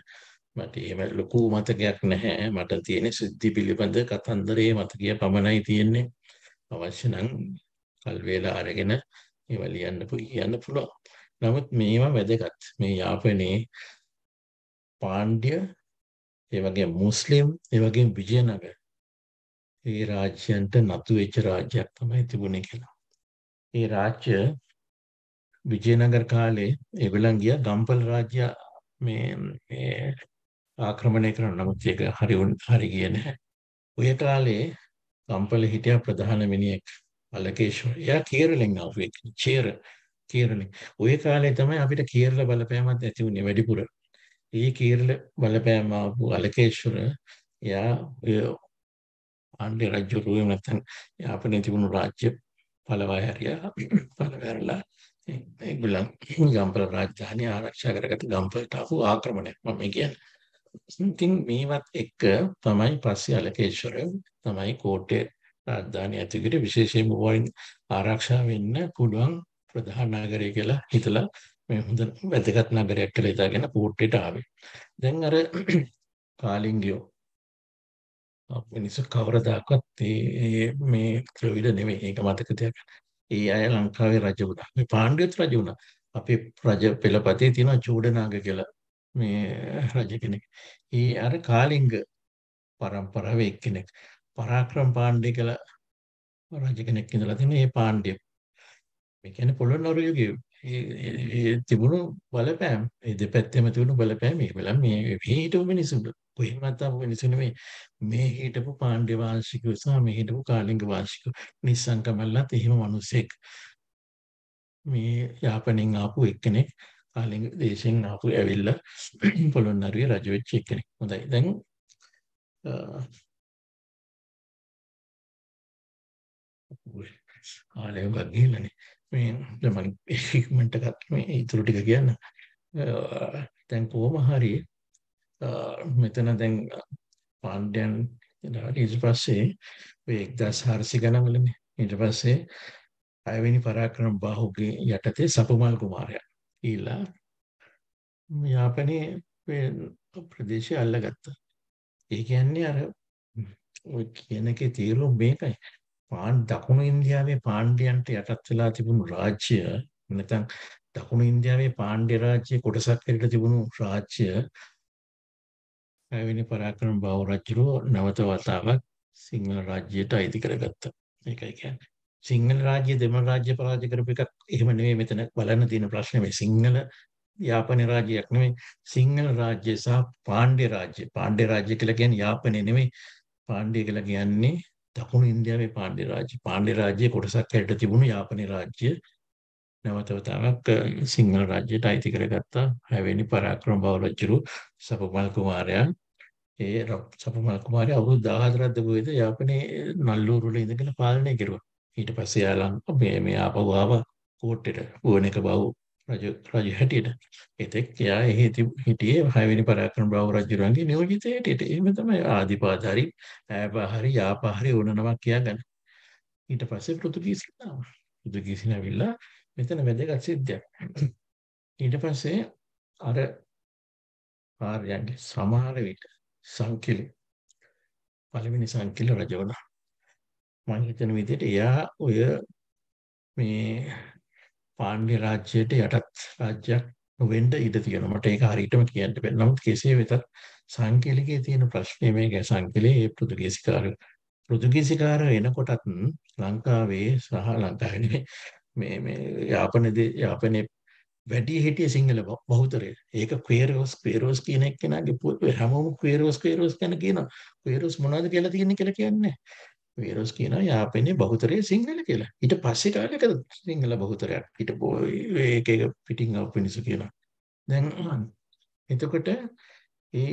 මට එහෙම ලොකු මතකයක් නැහැ මට තියෙන සිද්ධි පිළිබඳ කතන්දරයේ මතකය පමණයි තියෙන්නේ අවශ්‍ය නම් කල් වේලා අරගෙන ඒවා ලියන්න කියන්න පුළුවන්. නමුත් මේවා වැදගත්. මේ යාපනයේ පාණ්ඩ්‍ය ඒ වගේ මුස්ලිම් ඒ වගේ විජයනගර ඒ රාජ්‍යයන්ට නතු වෙච්ච රාජ්‍යයක් තමයි තිබුණේ කියලා. ඒ රාජ්‍ය විජයනගර කාලේ ඒගොල්ලන් ගියා ගම්පල රාජ්‍ය මේ ආක්‍රමණය කරන නමුත් ඒක හරි හරි ගියේ නැහැ. ඔය කාලේ ගම්පල හිටිය ප්‍රධාන මිනිහෙක් අලකේශ්වර. එයා කේරළෙන් ආවේ චේර කේරළෙන්. ওই කාලේ තමයි අපිට කේරළ බලපෑමක් ඇති වුණේ වැඩිපුර. ඒ කේරළ බලපෑම ආපු අලකේශ්වර එයා ආණ්ඩේ රාජ්‍ය රුවේ නැත්නම් යාපනයේ තිබුණු රාජ්‍ය පළවා හැරියා. පළවැරලා ඒගොල්ලන් ගම්පල රාජධානිය ආරක්ෂා කරගත්ත ගම්පලට ආපු ආක්‍රමණයක් මම කියන්නේ. ඉතින් මේවත් එක්ක තමයි පස්සේ අලකේශ්වර තමයි කෝට්ටේ රාජධානි ඇතුළත විශේෂයෙන්ම වයින් ආරක්ෂා වෙන්න පුළුවන් ප්‍රධාන නගරය කියලා හිතලා මේ හොඳ වැදගත් නගරයක් කියලා හිතාගෙන පෝට්ටේට ආවේ. දැන් අර කාලිංගියෝ මිනිස්සු කවරදාකවත් මේ ක්‍රවිඩ නෙමෙයි ඒක මතක තියාගන්න. ඒ අය ලංකාවේ රජ වුණා. මේ පාණ්ඩියත් රජ වුණා. අපේ රජ පෙළපතේ තියෙන චූඩනාග කියලා මේ රජ කෙනෙක්. ඒ අර කාලිංග පරම්පරාවේ එක්කෙනෙක්. පරාක්‍රම පාණ්ඩේ කියලා රජ කෙනෙක් ඉඳලා තියෙන මේ පාණ්ඩිය. මේ කියන්නේ පොළොන් නරු යුගයේ ඒ තිබුණු බලපෑම් ඒ දෙපැත්තෙම තිබුණු බලපෑම් මේ වෙලාව මේ මේ හිටපු මිනිසුන්ට කොහෙවත් අපු මිනිසුන් මේ මේ හිටපු පාණ්ඩ්‍ය වංශිකයෝ සහ මේ හිටපු කාලිංග වංශිකයෝ නිස්සංගමල්ලත් එහෙම මිනිසෙක් මේ යාපනයෙන් ආපු එක්කෙනෙක් කාලිංග දේශයෙන් ආපු ඇවිල්ලා පොළොන්නරුවේ රජ වෙච්ච එක්කෙනෙක් හොඳයි දැන් කාලය හුඟක් ගිහිල්ලානේ. මේ දැන් මම ඉක්මනට ගත්ත මේ ඊටු ටික කියන්න. දැන් කොහොම හරි මෙතන දැන් පාණ්ඩයන් ඊට පස්සේ ඔය 1400 ගණන්වලනේ. ඊට පස්සේ පළවෙනි පරාක්‍රම බාහුගේ යටතේ සපුමල් කුමාරයා ගිහිල්ලා යාපනයේ ප්‍රදේශය අල්ලගත්තා. ඒ කියන්නේ අර ඔය කියන එකේ තීරුව මේකයි. පාන් දකුණු ඉන්දියාවේ පාණ්ඩියන්ට යටත් වෙලා තිබුණු රාජ්‍ය නැත්නම් දකුණු ඉන්දියාවේ පාණ්ඩ්‍ය රාජ්‍ය කොටසක් ඇරලා තිබුණු රාජ්‍ය පැවෙන පරාක්‍රම බාහු රජුරෝ නැවත වතාවක් සිංහල රාජ්‍යයට අයිති කරගත්තා. ඒකයි කියන්නේ. සිංහල රාජ්‍ය දෙමළ රාජ්‍ය පරාජය කරපු එකක් එහෙම නෙමෙයි මෙතන බලන්න තියෙන ප්‍රශ්නේ මේ සිංහල යාපනය රාජ්‍යයක් නෙමෙයි සිංහල රාජ්‍ය සහ පාණ්ඩ්‍ය රාජ්‍ය. පාණ්ඩ්‍ය රාජ්‍ය කියලා කියන්නේ යාපනය නෙමෙයි පාණ්ඩ්‍ය කියලා කියන්නේ දකුණු ඉන්දියාවේ පාණ්ඩ්‍ය රාජ්‍ය පාණ්ඩ්‍ය රාජ්‍යයේ කොටසක් හැට තිබුණු යාපනයේ රාජ්‍ය නැවතවතාවක් සිංහල රාජ්‍යයට අයිති කරගත්තා හැවෙනි පරාක්‍රම බව රජුරු සපුමල් කුමාරයා ඒ සපුමල් කුමාරයා අවුරුදු 14ක් දබුවේද යාපනයේ නල්ලූරුල ඉඳගෙන පාලනය කෙරුවා ඊට පස්සේ යාලම් මේ මේ ආපහු ආවා කෝට්ටෙට වුණේක බව රජ රජ හැටියට එතෙක් එයා එහි හිටියේ හයවෙනි පරාක්‍රම බ්‍රාහ්ම රජුරන්ගේ නියෝජිතය හැටියට එහෙම තමයි ආදිපාදාරි ඈපාහරි යාපාහරි ඕන නමක් කියාගන්න ඊට පස්සේ පෘතුගීසින් ආවා පෘතුගීසින් ඇවිල්ලා මෙතන වැදගත් සිද්ධියක් ඊට පස්සේ අර ආර්යයන්ගේ සමහර විට සංකිලි පළවෙනි සංකිල රජවණා මම හිතන විදිහට එයා ඔය මේ පාණ්ඩ්‍ය රාජ්‍යයට යටත් රාජ්‍යයක් නොවෙන්ඩ ඉඩ තියෙන මට ඒක හරිටම කියන්න බෑ නමුත් කෙසේ වෙතත් සංකේලිකේ තියෙන ප්‍රශ්නය මේ ගැ සංකලේ ඒ පෘතුගේසිකාර පෘතුගේසිකාර එනකොටත් ලංකාවේ සහ ලංකාවේ මේ මේ යාපනද යාපනය වැඩි හිටිය සිංහල බහුතරය ඒක කේරෝස් කේරෝස් කියන එක්කෙනගේ පුත් හැමෝම කේරෝස් කේරෝස් ගැන කියනවා කේරෝස් මොනවද කියලා තියෙන්නේ කියලා කියන්නේ වීරස් කියනවා යාපනයේ බහුතරය සිංහල කියලා. ඊට පස්සේ කාලයක සිංහල බහුතරයක් හිටපෝ ඒක එක පිටින් ආපු මිනිස්සු කියලා. දැන් එතකොට ඒ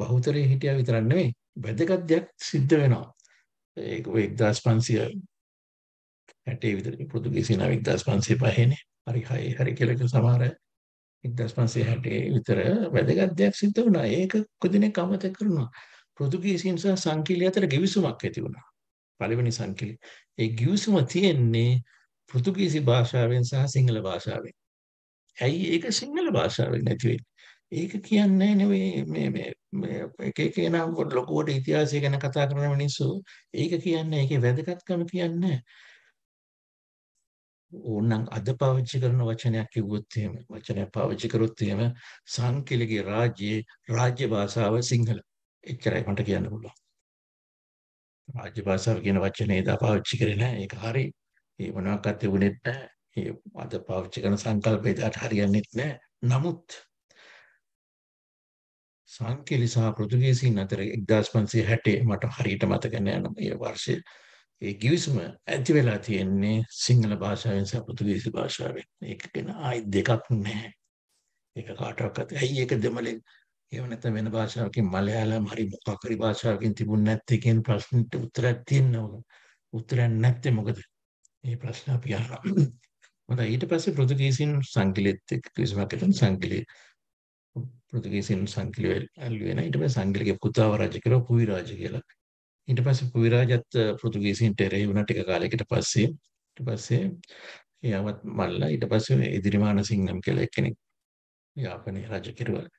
බහුතරයේ හිටියා විතරක් නෙවෙයි වැදගත් දෙයක් සිද්ධ වෙනවා. ඒක 1500 60 විතර පෘතුගීසි නාව 1505 නේ. හරි හයි හරි කියලා සමහර 1560 විතර වැදගත් දෙයක් සිද්ධ වුණා. ඒක කොදිනේ කමතක කරනවා. පෘතුගීසීන් සහ සංකීලිය අතර ගිවිසුමක් ඇති වුණා. පළවෙනි සංකලේ. ඒ ගිවිසුම තියෙන්නේ පෘතුගීසි භාෂාවෙන් සහ සිංහල භාෂාවෙන්. ඇයි ඒක සිංහල භාෂාවෙන් නැති වෙන්නේ? ඒක කියන්නේ නෙවෙයි මේ මේ එක එක නම් ලොකුවට ඉතිහාසය ගැන කතා කරන මිනිස්සු ඒක කියන්නේ ඒකේ වැදගත්කම කියන්නේ ඕනනම් අද පාවිච්චි කරන වචනයක් කිව්වොත් එහෙම වචනයක් පාවිච්චි කරොත් එහෙම සංකේලගේ රාජ්‍යයේ රාජ්‍ය භාෂාව සිංහල. එච්චරයි මට කියන්න පුළුවන්. රාජ්‍ය භාෂාව කියන වචනේ දා පාවිච්චි කරේ නැහැ. ඒක හරි. ඒ මොනවාක්වත් තිබුණෙත් නැහැ. ඒ අද පාවිච්චි කරන සංකල්පය දාට හරියන්නේත් නැහැ. නමුත් සංකේලි සහ පෘතුගීසීන් අතර 1560 මට හරියට මතක නැහැ මේ වර්ෂය. ඒ කිවිසම ඇති වෙලා තියෙන්නේ සිංහල භාෂාවෙන් සහ පෘතුගීසි භාෂාවෙන්. ඒක ගැන ආයි දෙකක් නැහැ. ඒක කාටවත් ඇයි ඒක දෙමළෙන් ඒව නැත්නම් වෙන භාෂාවකින් මලයාලම් හරි මොකක් හරි භාෂාවකින් තිබුණ නැත්තේ කියන ප්‍රශ්නෙට උත්තරයක් තියෙනවා. උත්තරයක් නැත්තේ මොකද? මේ ප්‍රශ්න අපි අහලා. හොඳයි ඊට පස්සේ පෘතුගීසින් සංකලියත් එක්ක කිසිමකට සංකලිය පෘතුගීසින් සංකලිය ඇල්ලුවේ නැහැ. ඊට පස්සේ සංකලියගේ පුතාව රජ කරා පුවි රාජ කියලා. ඊට පස්සේ පුවිරාජත් පෘතුගීසින්ට එරෙහි වුණා ටික කාලයකට පස්සේ ඊට පස්සේ එයාවත් මල්ලා ඊට පස්සේ ඉදිරිමාන සිංහම් කියලා එක්කෙනෙක් යාපනයේ රජ කෙරුවා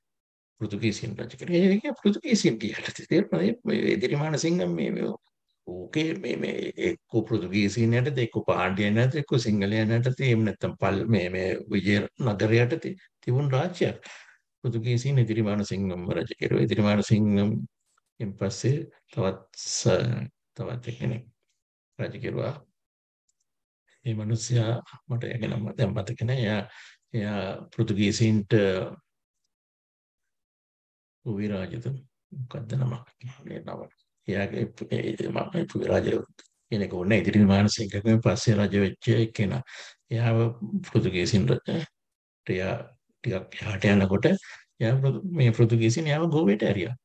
පෘතුගීසින් රජ කළේ. ඒ කියන්නේ පෘතුගීසින් කියලා තේරෙනවා මේ එදිරිමාන සිංහම් මේ ඕකේ මේ මේ එක්ක පෘතුගීසින් යටතේ එක්ක පාණ්ඩියන් යටතේ එක්ක සිංහලයන් යටතේ එහෙම නැත්නම් පල් මේ මේ විජය නගරය යටතේ තිබුණු රාජ්‍යයක්. පෘතුගීසින් එදිරිමාන සිංහම් රජ කෙරුවා. එදිරිමාන සිංහම් ඊන් පස්සේ තවත් තවත් කෙනෙක් රජ කෙරුවා. මේ මිනිස්සයා මට එයාගේ නම දැන් මතක නැහැ. එයා එයා පෘතුගීසින්ට විරාජිත මොකද්ද නමක් මේ නම. එයාගේ මම විරාජය කෙනෙක් ඕනේ ඉදිරි මානසිකකම පස්සේ රජ වෙච්ච කෙනා. එයාව පෘතුගීසින් ටියා ටිකක් එහාට යනකොට එයා මේ පෘතුගීසින් එයාව ගෝවෙට ඇරියා.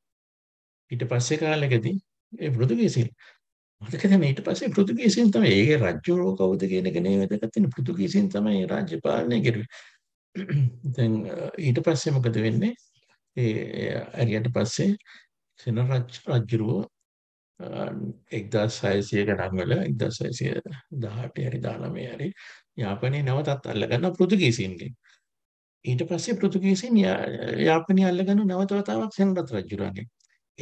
ඊට පස්සේ කාලෙකදී ඒ පෘතුගීසින් මතකද මේ ඊට පස්සේ පෘතුගීසින් තමයි ඒකේ රජ්‍යෝ කවුද කියන එක නෙවෙයි වැදගත් වෙන්නේ පෘතුගීසින් තමයි රාජ්‍ය පාලනය කරුවේ. දැන් ඊට පස්සේ මොකද වෙන්නේ? ඒ ඇරියට පස්සේ සෙන රජ්ජුරුව එක්දා සයසිය ගනන්වල එක්දා සයසිය දහට හරි දානමය හරි යාපනය නැවතත් අල්ලගන්න පෘතුගීසින්ගේ ඊට පස්සේ පෘතුගීසින් යාපනය අල්ලගන්න නවතවතාවක් සෙනරත් රජ්ජුරුවන්ගේ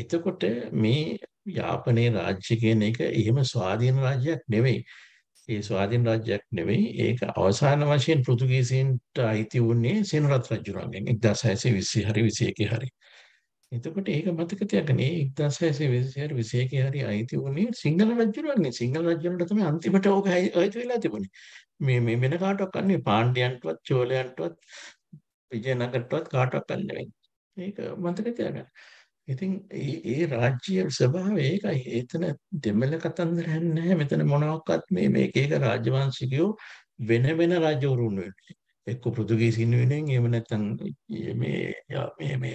එතකොට මේ යාපනයේ රාජ්‍ය කියන එක එහෙම ස්වාධීන රාජ්‍යයක් නෙවෙයි ඒ ස්වාධීන රාජ්‍යයක් නෙවෙයි ඒක අවසාන වශයෙන් පෘතුගීසීන්ට අයිති වුණේ සෙනරත් රජුරන්ගෙන් 1620 හරි 21 හරි. එතකොට ඒක මතක තියාගන්න. ඒ 1620 හරි 21 හරි අයිති වුණේ සිංහල රජුරන්ගෙන්. සිංහල රජුරන්ට තමයි අන්තිමට ඕක අයිති වෙලා තිබුණේ. මේ මේ වෙන කාටවත් අන්නේ පාණ්ඩයන්ටවත් චෝලයන්ටවත් විජයනගරටවත් කාටවත් අන්නේ නෙවෙයි. ඒක මතක තියාගන්න. ඉතින් ඒ රාජ්‍ය ස්වභාවය ඒකයි. එතන දෙමළ කතන්දර නැහැ. මෙතන මොනවාක්වත් මේ මේක එක රාජවංශිකයෝ වෙන වෙන රජවරුන් වෙන්නේ. එක්ක පෘතුගීසින් වෙනුවෙන් එහෙම නැත්නම් මේ මේ මේ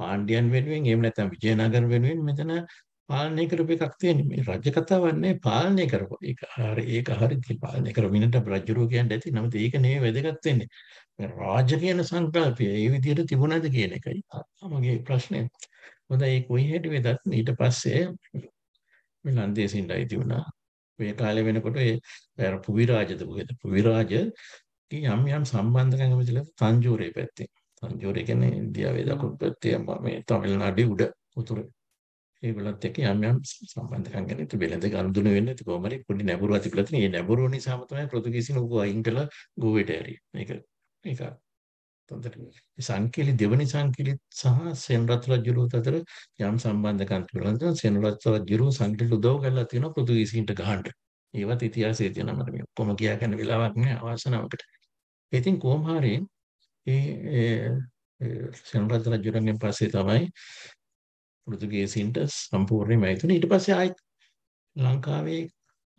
පාණ්ඩියන් වෙනුවෙන් එහෙම නැත්නම් විජයනගර වෙනුවෙන් මෙතන පාලනය කරපු එකක් තියෙන්නේ මේ රජ කතාවක් නෑ පාලනය කරපු ඒක හරි ඒක හරි පාලනය කර විනට රජුරෝ කියන්න ඇති නම් ඒක නෙවෙයි වැදගත් වෙන්නේ රාජ කියන සංකල්පය ඒ විදිහට තිබුණාද කියන එකයි මගේ ප්‍රශ්නේ හොඳයි ඒ කොයි හැටි වෙදත් ඊට පස්සේ මේ ලන්දේසින් ඩයිති වුණා. මේ කාලේ වෙනකොට ඒ අර පුවිරාජද පුවිද පුවිරාජ යම් යම් සම්බන්ධකම් ඇවිදලා තංජෝරේ පැත්තේ. තංජෝරේ කියන්නේ ඉන්දියාවේ දකුණු පැත්තේ මේ තමිල්නාඩුවේ උඩ උතුරේ. ඒගොල්ලත් එක්ක යම් යම් සම්බන්ධකම් ගැන ඉතින් බෙලඳ ගනුදෙනු වෙන්නේ ඉතින් කොහොම හරි පොඩි නැඹුරුවක් තිබිලා තියෙන. මේ නැඹුරුව නිසාම තමයි පොතුගීසින් උගෝ අයින් කළා ගෝවෙට ඇරි. මේක මේක තොන්දට සංකේලි දෙවනි සංකේලිත් සහ සෙන්රත් රජුලුත් අතර යම් සම්බන්ධකම් තිබුණා. සෙන්රත් රජුලු සංකේලිට උදව් කරලා තියෙනවා පෘතුගීසීන්ට ගහන්න. ඒවත් ඉතිහාසයේ තියෙන මට මේ ඔක්කොම කියා ගන්න වෙලාවක් නෑ අවසනාවකට. ඉතින් කොහොම හරි ඒ සෙන්රත් රජුගෙන් පස්සේ තමයි පෘතුගීසීන්ට සම්පූර්ණයෙන්ම ඇතුණේ. ඊට පස්සේ ආයෙත් ලංකාවේ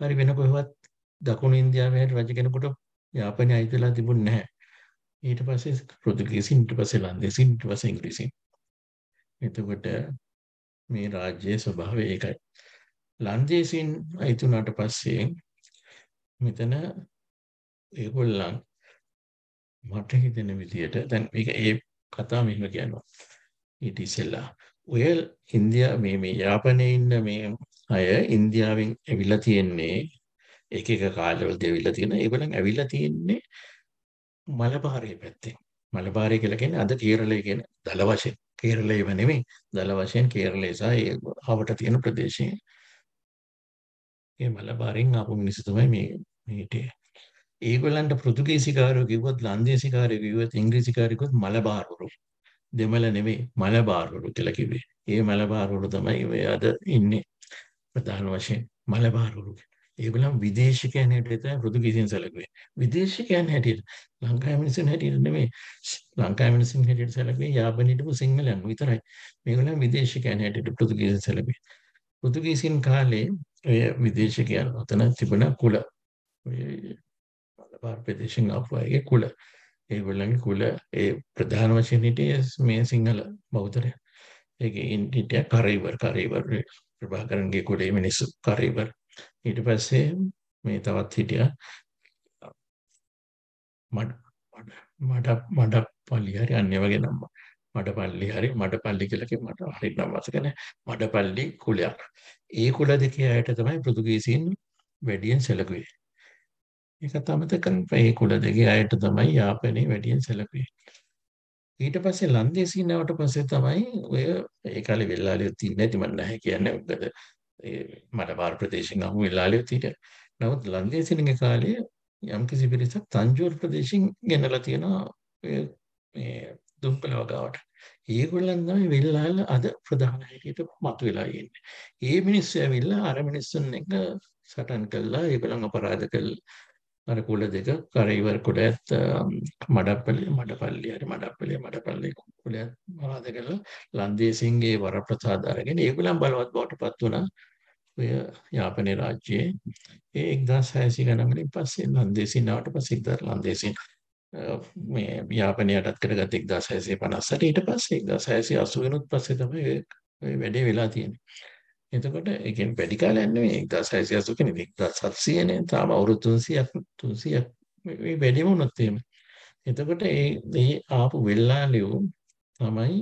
හරි වෙන කොහෙවත් දකුණු ඉන්දියාවේ රජ කෙනෙකුට යාපනය අයිති වෙලා තිබුණේ නැහැ. ඊට පස්සේ පෘතුගීසින් ඊට පස්සේ ලන්දේසින් ඊට පස්සේ ඉංග්‍රීසින් එතකොට මේ රාජ්‍යයේ ස්වභාවය ඒකයි ලන්දේසින් අයිති වුණාට පස්සේ මෙතන ඒගොල්ලන් මට හිතෙන විදියට දැන් මේක ඒ කතාව මෙහෙම කියනවා ඊට ඉස්සෙල්ලා ඔය ඉන්දියා මේ මේ යාපනයේ ඉන්න මේ අය ඉන්දියාවෙන් ඇවිල්ලා තියෙන්නේ එක එක කාලවලදී ඇවිල්ලා තියෙන ඒගොල්ලන් ඇවිල්ලා තියෙන්නේ මලබාරයේ පැත්තේ මලබාරය කියලා කියන්නේ අද කේරළය කියන දල වශයෙන් කේරළයම නෙමෙයි දල වශයෙන් කේරළය සහ ඒ හවට තියෙන ප්‍රදේශයේ ඒ මලබාරෙන් ආපු මිනිස්සු තමයි මේ මේට ඒගොල්ලන්ට පෘතුගීසිකාරයෝ කිව්වත් ලන්දේසිකාරයෝ කිව්වත් ඉංග්‍රීසිකාරයෝ කිව්වත් මලබාරවරු දෙමළ නෙමෙයි මලබාරවරු කියලා කිව්වේ. ඒ මලබාරවරු තමයි ඔය අද ඉන්නේ ප්‍රධාන වශයෙන් මලබාරවරු. ඒගොල්ලන් විදේශිකයන් හැටියට තමයි පෘතු කිසින් සැලකුවේ. විදේශිකයන් හැටියට ලංකාවේ මිනිසුන් හැටියට නෙමෙයි ලංකාවේ මිනිසුන් හැටියට සැලකුවේ යාපනයේ හිටපු සිංහලයන් විතරයි. මේගොල්ලන් විදේශිකයන් හැටියට පෘතු කිසින් සැලකුවේ. පෘතු කිසින් කාලේ ඔය විදේශිකයන් අතන තිබුණ කුල ඔය මලබාර ප්‍රදේශෙන් ආපු අයගේ කුල ඒගොල්ලන්ගේ කුල ඒ ප්‍රධාන වශයෙන් හිටියේ මේ සිංහල බෞද්ධයන්. ඒකේ ඉන්ටිය කරේවර් කරේවර් ප්‍රභාකරන්ගේ කුලේ මිනිස්සු කරේවර් ඊට පස්සේ මේ තවත් හිටියා මඩ මඩ මඩ පල්ලි හරි අන්නේ වගේ නම් මඩපල්ලි හරි මඩපල්ලි කියලා කිව්ව මට හරි නම් මතක නැහැ මඩපල්ලි කුලයක් ඒ කුල දෙකේ අයට තමයි පෘතුගීසීන් වැඩියෙන් සැලකුවේ ඒකත් අමතක කරන්න ඒ කුල දෙකේ අයට තමයි යාපනයේ වැඩියෙන් සැලකුවේ ඊට පස්සේ ලන්දේසීන් ආවට පස්සේ තමයි ඔය ඒ කාලේ වෙල්ලාලියෝ තින්නේ නැති මන් නැහැ කියන්නේ මොකද ඒ මට පාර ප්‍රදේශෙන් අහු වෙලාලිය තියෙන. නමුත් ලන්දේසිනගේ කාලේ යම් කිසි පිරිසක් තංජෝර ප්‍රදේශෙන් ගෙනලා තියෙනවා මේ දුම්පල වගාවට. ඒගොල්ලන් තමයි වෙල්ලාල අද ප්‍රධාන හැටියට මතුවලා ඉන්නේ. ඒ මිනිස්සු ඇවිල්ලා අර මිනිස්සුන් එක සටන් කළා ඒගොල්ලන් අපරාධ කළා. අර කුල දෙක කරේවර කුල ඇත් මඩපල්ලි මඩපල්ලි හරි මඩපල්ලි මඩපල්ලි කුල ඇත් මරාද කරලා ලන්දේසින්ගේ වරප්‍රසාද අරගෙන ඒගොල්ලන් බලවත් බවට පත් වුණා. ඔය යාපනය රාජ්‍යයේ ඒ එක්දස් හැසි ගනමලින් පස්සේ ලන්දේසින් ආවට පස්සේ ඉදර ලන්දේසින් මේ යාපනයටත් කරගත් එක්දස් හැසේ පනස්සට ඊට පස්සේ එක්දස් හැසේ අසුවෙනුත් පස්සේ තමයි වැඩේ වෙලා තියෙන්නේ. එතකොට එකෙන් වැඩි කාලයක් නෙමෙයි 1600 කෙනෙක් 1700 නේ තාම අවුරුදු 300ක් 300ක් මේ වැඩිම වුණොත් එහෙම. එතකොට ඒ මේ ආපු වෙල්ලාලියු තමයි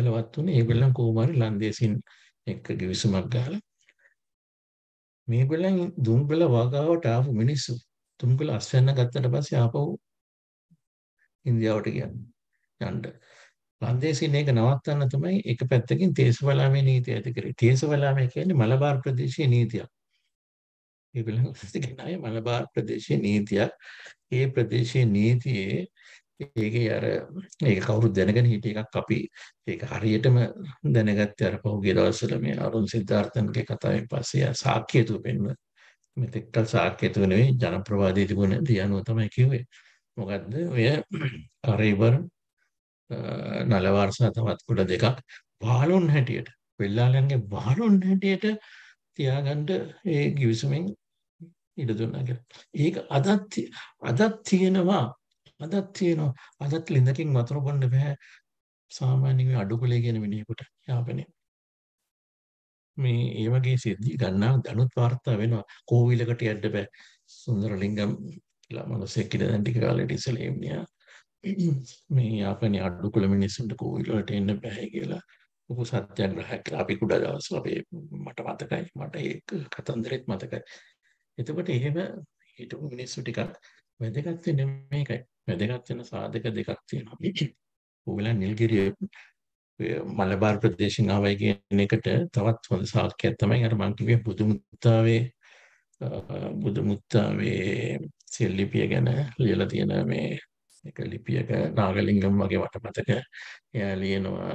බලවත් උනේ ඒගොල්ලන් කොහොම හරි ලන්දේසින් එක්ක ගිවිසුමක් ගහලා මේගොල්ලන් දුම්බල වගාවට ආපු මිනිස්සු දුම්බල අස්වැන්න ගත්තට පස්සේ ආපහු ඉන්දියාවට කියන්නේ යන්න. ලන්දේසින් ඒක නවත්තන්න තමයි එක පැත්තකින් තේසවලාමේ නීතිය ඇති කරේ. තේසවලාමේ කියන්නේ මලබාර ප්‍රදේශයේ නීතියක්. මේගොල්ලන් කියන්නේ මලබාර ප්‍රදේශයේ නීතියක්. ඒ ප්‍රදේශයේ නීතියේ ඒකේ අර ඒක කවුරුත් දැනගෙන හිටිය එකක් අපි ඒක හරියටම දැනගත්තේ අර පහුගිය දවස්වල මේ අරුන් සිද්ධාර්ථන්ගේ කතාවෙන් පස්සේ ආ සාක්ෂියතු වෙන්න මෙතෙක්කල් සාක්ෂියතු නෙවෙයි ජනප්‍රවාදී තිබුණ දියණුව තමයි කිව්වේ මොකද්ද ඔය කරේබර් නල වර්ෂා තවත් කුඩ දෙකක් බාලොන් හැටියට වෙල්ලාලයන්ගේ බාලොන් හැටියට තියාගන්න ඒ කිවිසුමින් ඉඩ දුන්නා කියලා. ඒක අදත් අදත් තියෙනවා අදත් තියෙනවා. අදත් ළිඳකින් වතුර බොන්න බෑ. සාමාන්‍යයෙන් මේ අඩුකුලේ කියන මිනිහෙකුට යාපනේ. මේ ඒ වගේ සිද්ධි ගන්නා දනුත් වාර්තා වෙනවා. කෝවිලකට යන්න බෑ. සුන්දර ලිංගම් කියලා මිනිස්සෙක් ඉඳන් ටික කාලෙට ඉස්සෙල්ලා එන්නේ. මේ යාපනේ අඩුකුල මිනිස්සුන්ට කෝවිල වලට එන්න බෑ කියලා. ලොකු සත්‍යග්‍රහයක් කියලා අපි කුඩා දවස්වල අපේ මට මතකයි මට ඒ කතන්දරෙත් මතකයි. එතකොට එහෙම හිටපු මිනිස්සු ටිකක් වැදගත් වෙන්නේ මේකයි. වැදගත් වෙන සාධක දෙකක් තියෙනවා. ඕගොල්ලන් නිල්ගිරිය මලබාර් ප්‍රදේශෙන් ආවයි කියන එකට තවත් හොඳ සාක්කයක් තමයි අර මං කිව්වේ බුදුමුත්තාවේ බුදුමුත්තාවේ සෙල්ලිපිය ගැන ලියලා තියෙන මේ එක ලිපියක නාගලිංගම් වගේ වටපතක එයා ලියනවා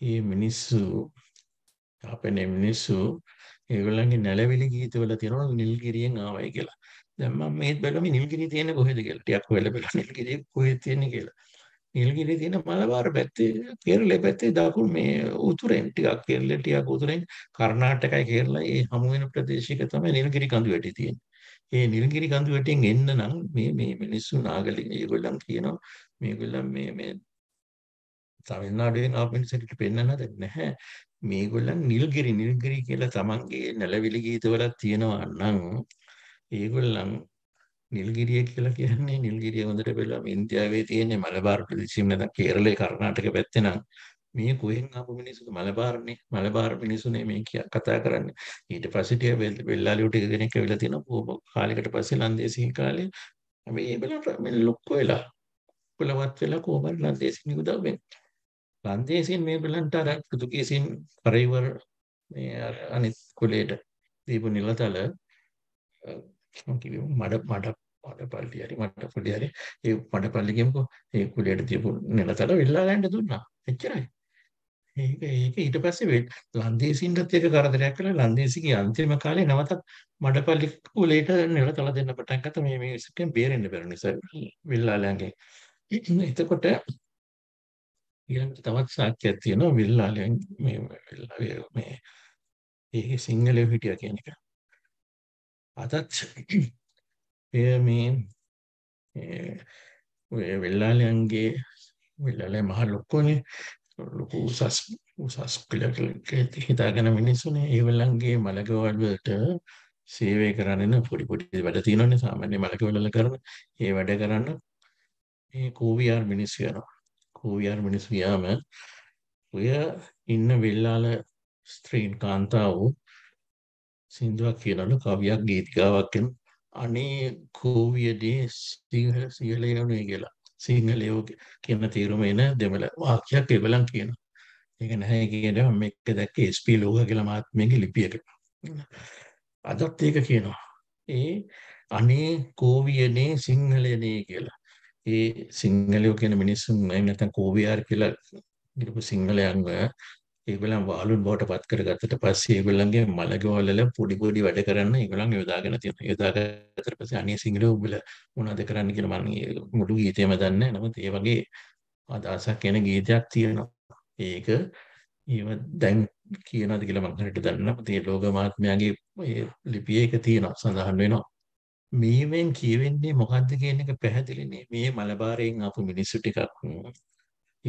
මේ මිනිස්සු අපේ මිනිස්සු ඒගොල්ලන්ගේ නැලවිලි ගීතවල තියෙනවා නිල්ගිරියෙන් ආවයි කියලා. දැන් මම මෙහෙත් බැලුවා මේ නිල්ගිරිය තියෙන්නේ කොහෙද කියලා. ටිකක් වෙලා බලන්න නිල්ගිරිය කොහෙද තියෙන්නේ කියලා. නිල්ගිරිය තියෙන මලබාර පැත්තේ කේරළේ පැත්තේ දකුණු මේ උතුරෙන් ටිකක් කේරළේ ටිකක් උතුරෙන් කර්ණාටකයි කේරළා ඒ හමු වෙන ප්‍රදේශයක තමයි නිල්ගිරි කඳු වැටි තියෙන්නේ. ඒ නිල්ගිරි කඳු වැටෙන් එන්න නම් මේ මේ මිනිස්සු නාගලි ඒගොල්ලන් කියනවා මේගොල්ලන් මේ මේ තමිල්නාඩුවෙන් ආපු මිනිස්සුන්ට පෙන්නන්න නැහැ. මේගොල්ලන් නිල්ගිරි නිල්ගිරි කියලා තමන්ගේ නැලවිලි ගීතවල තියනවා නම් ඒගොල්ලන් නිල්ගිරිය කියලා කියන්නේ නිල්ගිරිය හොඳට බලුවම ඉන්දියාවේ තියෙන මලබාර ප්‍රදේශෙම නැත්නම් කේරළේ කර්ණාටක පැත්තේ නම් මේ කොහෙන් ආපු මිනිස්සුද මලබාරනේ මලබාර මිනිස්සුනේ මේ කතා කරන්නේ ඊට පස්සේ ටික බෙල්ලාලියුට කෙනෙක් ඇවිල්ලා තියෙනවා කාලයකට පස්සේ ලන්දේසින් කාලේ මේ ඒබලට මේ ලොක්ක වෙලා කුලවත් වෙලා කොහොමද ලන්දේසින් උදව් වෙන්නේ ලන්දේසින් මේ බලන්ට අර පුදුකේසින් පරිවර මේ අනිත් කුලේට දීපු නිලතල මම කිව්වේ මඩ මඩ මඩපල්ලි හරි මඩ පොඩි හරි ඒ මඩපල්ලි කියමුකෝ ඒ කුලියට තියපු නෙලතල වෙල්ලා ගන්න දුන්නා එච්චරයි ඒක ඒක ඊට පස්සේ ලන්දේසින්ටත් ඒක කරදරයක් කළා ලන්දේසිගේ අන්තිම කාලේ නැවතත් මඩපල්ලි කුලේට නෙලතල දෙන්න පටන් ගත්තා මේ මේ ඉස්සෙන් බේරෙන්න බැරි නිසා විල්ලාලයන්ගේ එතකොට ඊළඟට තවත් සාක්ෂියක් තියෙනවා විල්ලාලයන් මේ මේ ඒ සිංහලෙ හිටියා කියන එක අදත් එය මේ වෙල්ලාලයන්ගේ වෙල්ලලේ මහ ලොක්කොනේ ලොකු උසස් උසස් පිළක හිතාගෙන මිනිස්සුනේ ඒවල්ලන්ගේ මළගවල්වලට සේවය කරන්න පොඩි පොඩි වැඩ තියෙනවනේ සාමාන්‍ය මළකවලල කරන ඒ වැඩ කරන්න මේ කෝවියාර් මිනිස්සු යනවා කෝවියාර් මිනිස්සු ගියාම ඔය ඉන්න වෙල්ලාල ස්ත්‍රීන් කාන්තාවෝ සින්දුවක් කියනවලු කවියක් ගීතිකාවක් කියන අනේ කෝවියදී සිංහල සියලයනේ කියලා සිංහලයෝ කියන තීරුම එන දෙමළ වාක්‍යයක් එබලන් කියන ඒක නැහැ කියනවා මේක දැක්ක SP ලෝහ කියලා මහත්මයාගේ ලිපියක අදත් ඒක කියනවා ඒ අනේ කෝවියනේ සිංහලයනේ කියලා ඒ සිංහලයෝ කියන මිනිස්සුන් එහෙම නැත්නම් කෝවියාර කියලා ගිරපු සිංහලයන්ව ඒගොල්ලන් වාලුන් බවට පත් කරගත්තට පස්සේ ඒගොල්ලන්ගේ මළගවලල පොඩි පොඩි වැඩ කරන්න ඒගොල්ලන් යොදාගෙන තියෙනවා. යොදාගත්තට පස්සේ අනේ සිංහලෝ උඹලා මොනවද කරන්න කියලා මම මුළු ගීතේම දන්නේ නැහැ. නමුත් ඒ වගේ අදහසක් එන ගීතයක් තියෙනවා. ඒක ඒව දැන් කියනද කියලා මම හරියට දන්නේ නැහැ. මේ ලෝකමාත්මයාගේ මේ ලිපියේ ඒක තියෙනවා සඳහන් වෙනවා. මේවෙන් කියවෙන්නේ මොකද්ද කියන එක පැහැදිලි නේ. මේ මලබාරයෙන් ආපු මිනිස්සු ටිකක්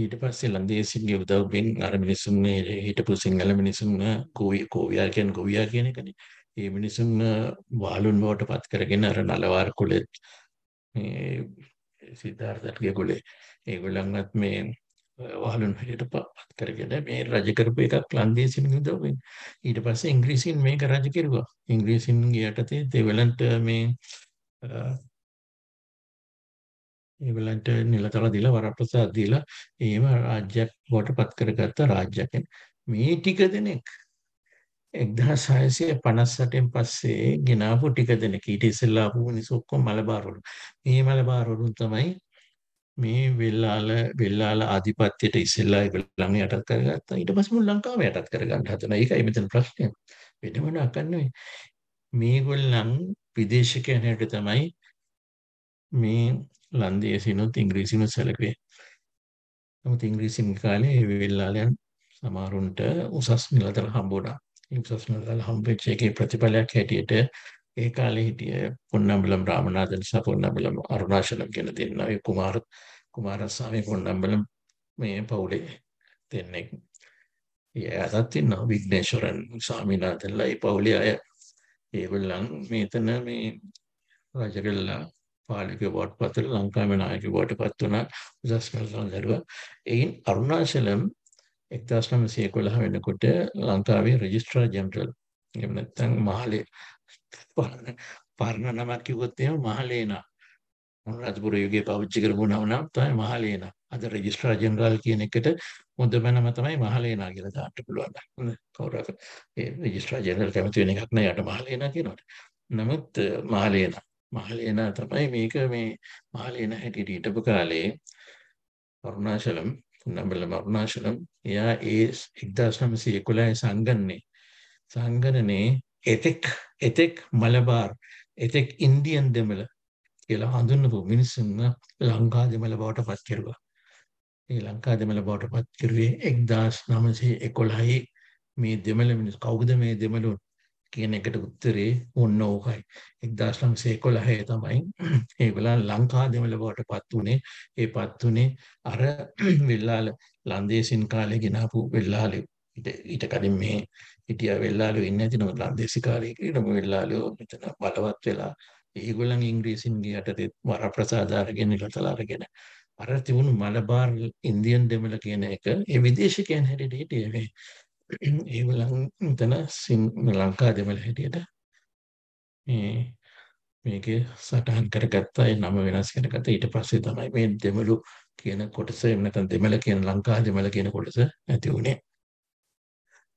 ඊට පස්සේ ලන්දේසින්ගේ උදව්වෙන් අර මිනිසුන් මේ හිටපු සිංහල මිනිසුන් කෝවිය කෝවියා කියන්නේ කෝවියා කියන එකනේ. ඒ මිනිසුන් වාලුන් බවට පත් කරගෙන අර නලවාර කුලෙත් මේ සිද්ධාර්ථගේ කුලේ ඒගොල්ලන්වත් මේ වහලුන් හැටියට පත් කරගෙන මේ රජ කරපු එකක් ලන්දේසින් උදව්වෙන් ඊට පස්සේ ඉංග්‍රීසින් මේක රජ කෙරුවා. ඉංග්‍රීසින්ගේ යටතේ දෙවලන්ට මේ ඒගොල්ලන්ට නිලතලා දීලා වරප්‍රසාද දීලා එහෙම රාජ්‍යයක් බවට පත් කරගත්ත රාජ්‍යයක්. මේ ටික දෙනෙක් 1658න් පස්සේ ගෙනාපු ටික දෙනෙක් ඊට ඉස්සෙල්ලා ආපු මිනිස්සු ඔක්කොම මලබාරවලු. මේ මලබාරවලුන් තමයි මේ වෙල්ලාල වෙල්ලාල ආධිපත්‍යයට ඉස්සෙල්ලා ඒගොල්ලන් යටත් කරගත්තා. ඊට පස්සේ මුළු ලංකාව යටත් කරගන්න හදනවා. ඒකයි මෙතන ප්‍රශ්නය. වෙන මොනක් නෙවෙයි. මේගොල්ලන් විදේශිකයන් හැට තමයි මේ ලන්දේසිනුත් ඉංග්‍රීසිනුත් සැලකුවේ. නමුත් ඉංග්‍රීසින් කාලේ ඒ වෙලාලයන් සමහරුන්ට උසස් නිලතල හම්බුණා. ඒ උසස් නිලතල හම්බෙච්ච එකේ ප්‍රතිඵලයක් හැටියට ඒ කාලේ හිටිය පොන්නම්බලම් රාමනාදන් සහ පොන්නම්බලම් අරුණාචලම් කියන දෙන්නා ඒ කුමාර කුමාරස්වාමී පොන්නම්බලම් මේ පවුලේ දෙන්නෙක්. ඒයටත් ඉන්නවා විග්නේශ්වරන් ස්වාමීනාදන්ලා ඒ පවුලේ අය ඒගොල්ලන් මෙතන මේ රජගල්ලා පාලික බවට පත්වල ලංකාවේ නායක බවට පත් වුණා උසස් පෙළ දරුවා. එයින් අරුණාචලම් 1911 වෙනකොට ලංකාවේ රෙජිස්ට්‍රාර් ජෙනරල් එහෙම නැත්නම් මහලේ පරණ නමක් කිව්වොත් එහෙම මහලේනා අනුරාධපුර යුගයේ පාවිච්චි කරපු නම නම් තමයි මහලේනා. අද රෙජිස්ට්‍රාර් ජෙනරාල් කියන එකට හොඳම නම තමයි මහලේනා කියලා දාන්න පුළුවන්. හොඳ කවුරු හරි ඒ රෙජිස්ට්‍රාර් ජෙනරල් කැමති වෙන එකක් නෑ යට මහලේනා කියනකොට. නමුත් මහලේනා මහලේනා තමයි මේක මේ මහලේනා හැටියට හිටපු කාලේ අරුණාචලම් පුන්නම්බල අරුණාචලම් එයා ඒ 1911 සංගන්නේ සංගණනේ එතෙක් එතෙක් මලබාර් එතෙක් ඉන්දියන් දෙමළ කියලා හඳුන්වපු මිනිස්සුන්ව ලංකා දෙමළ බවට පත් කෙරුවා. ඒ ලංකා දෙමළ බවට පත් කෙරුවේ 1911 මේ දෙමළ මිනිස් කවුද මේ දෙමළුන් කියන එකට උත්තරේ ඔන්න ඕකයි. 1911 තමයි ඒගොල්ලන් ලංකා දෙමළ බවට පත් වුනේ. ඒ පත් වුනේ අර වෙල්ලාල ලන්දේසින් කාලේ ගෙනාපු වෙල්ලාලේ ඊට කලින් මේ හිටිය වෙල්ලාලු ඉන්න ඇති නමුත් ලන්දේසි කාලේ ඉන්න වෙල්ලාලු මෙතන බලවත් වෙලා ඒගොල්ලන් ඉංග්‍රීසින් යටතේ වරප්‍රසාද අරගෙන ඉලතලා අරගෙන අර තිබුණු මලබාර් ඉන්දියන් දෙමළ කියන එක ඒ විදේශිකයන් හැටියට හිටියේ මේ ඒගොල්ලන් මෙතන ලංකා දෙමළ හැටියට මේ මේක සටහන් කරගත්තා ඒ නම වෙනස් කරගත්තා ඊට පස්සේ තමයි මේ දෙමළු කියන කොටස එහෙම නැත්නම් දෙමළ කියන ලංකා දෙමළ කියන කොටස ඇති වුණේ.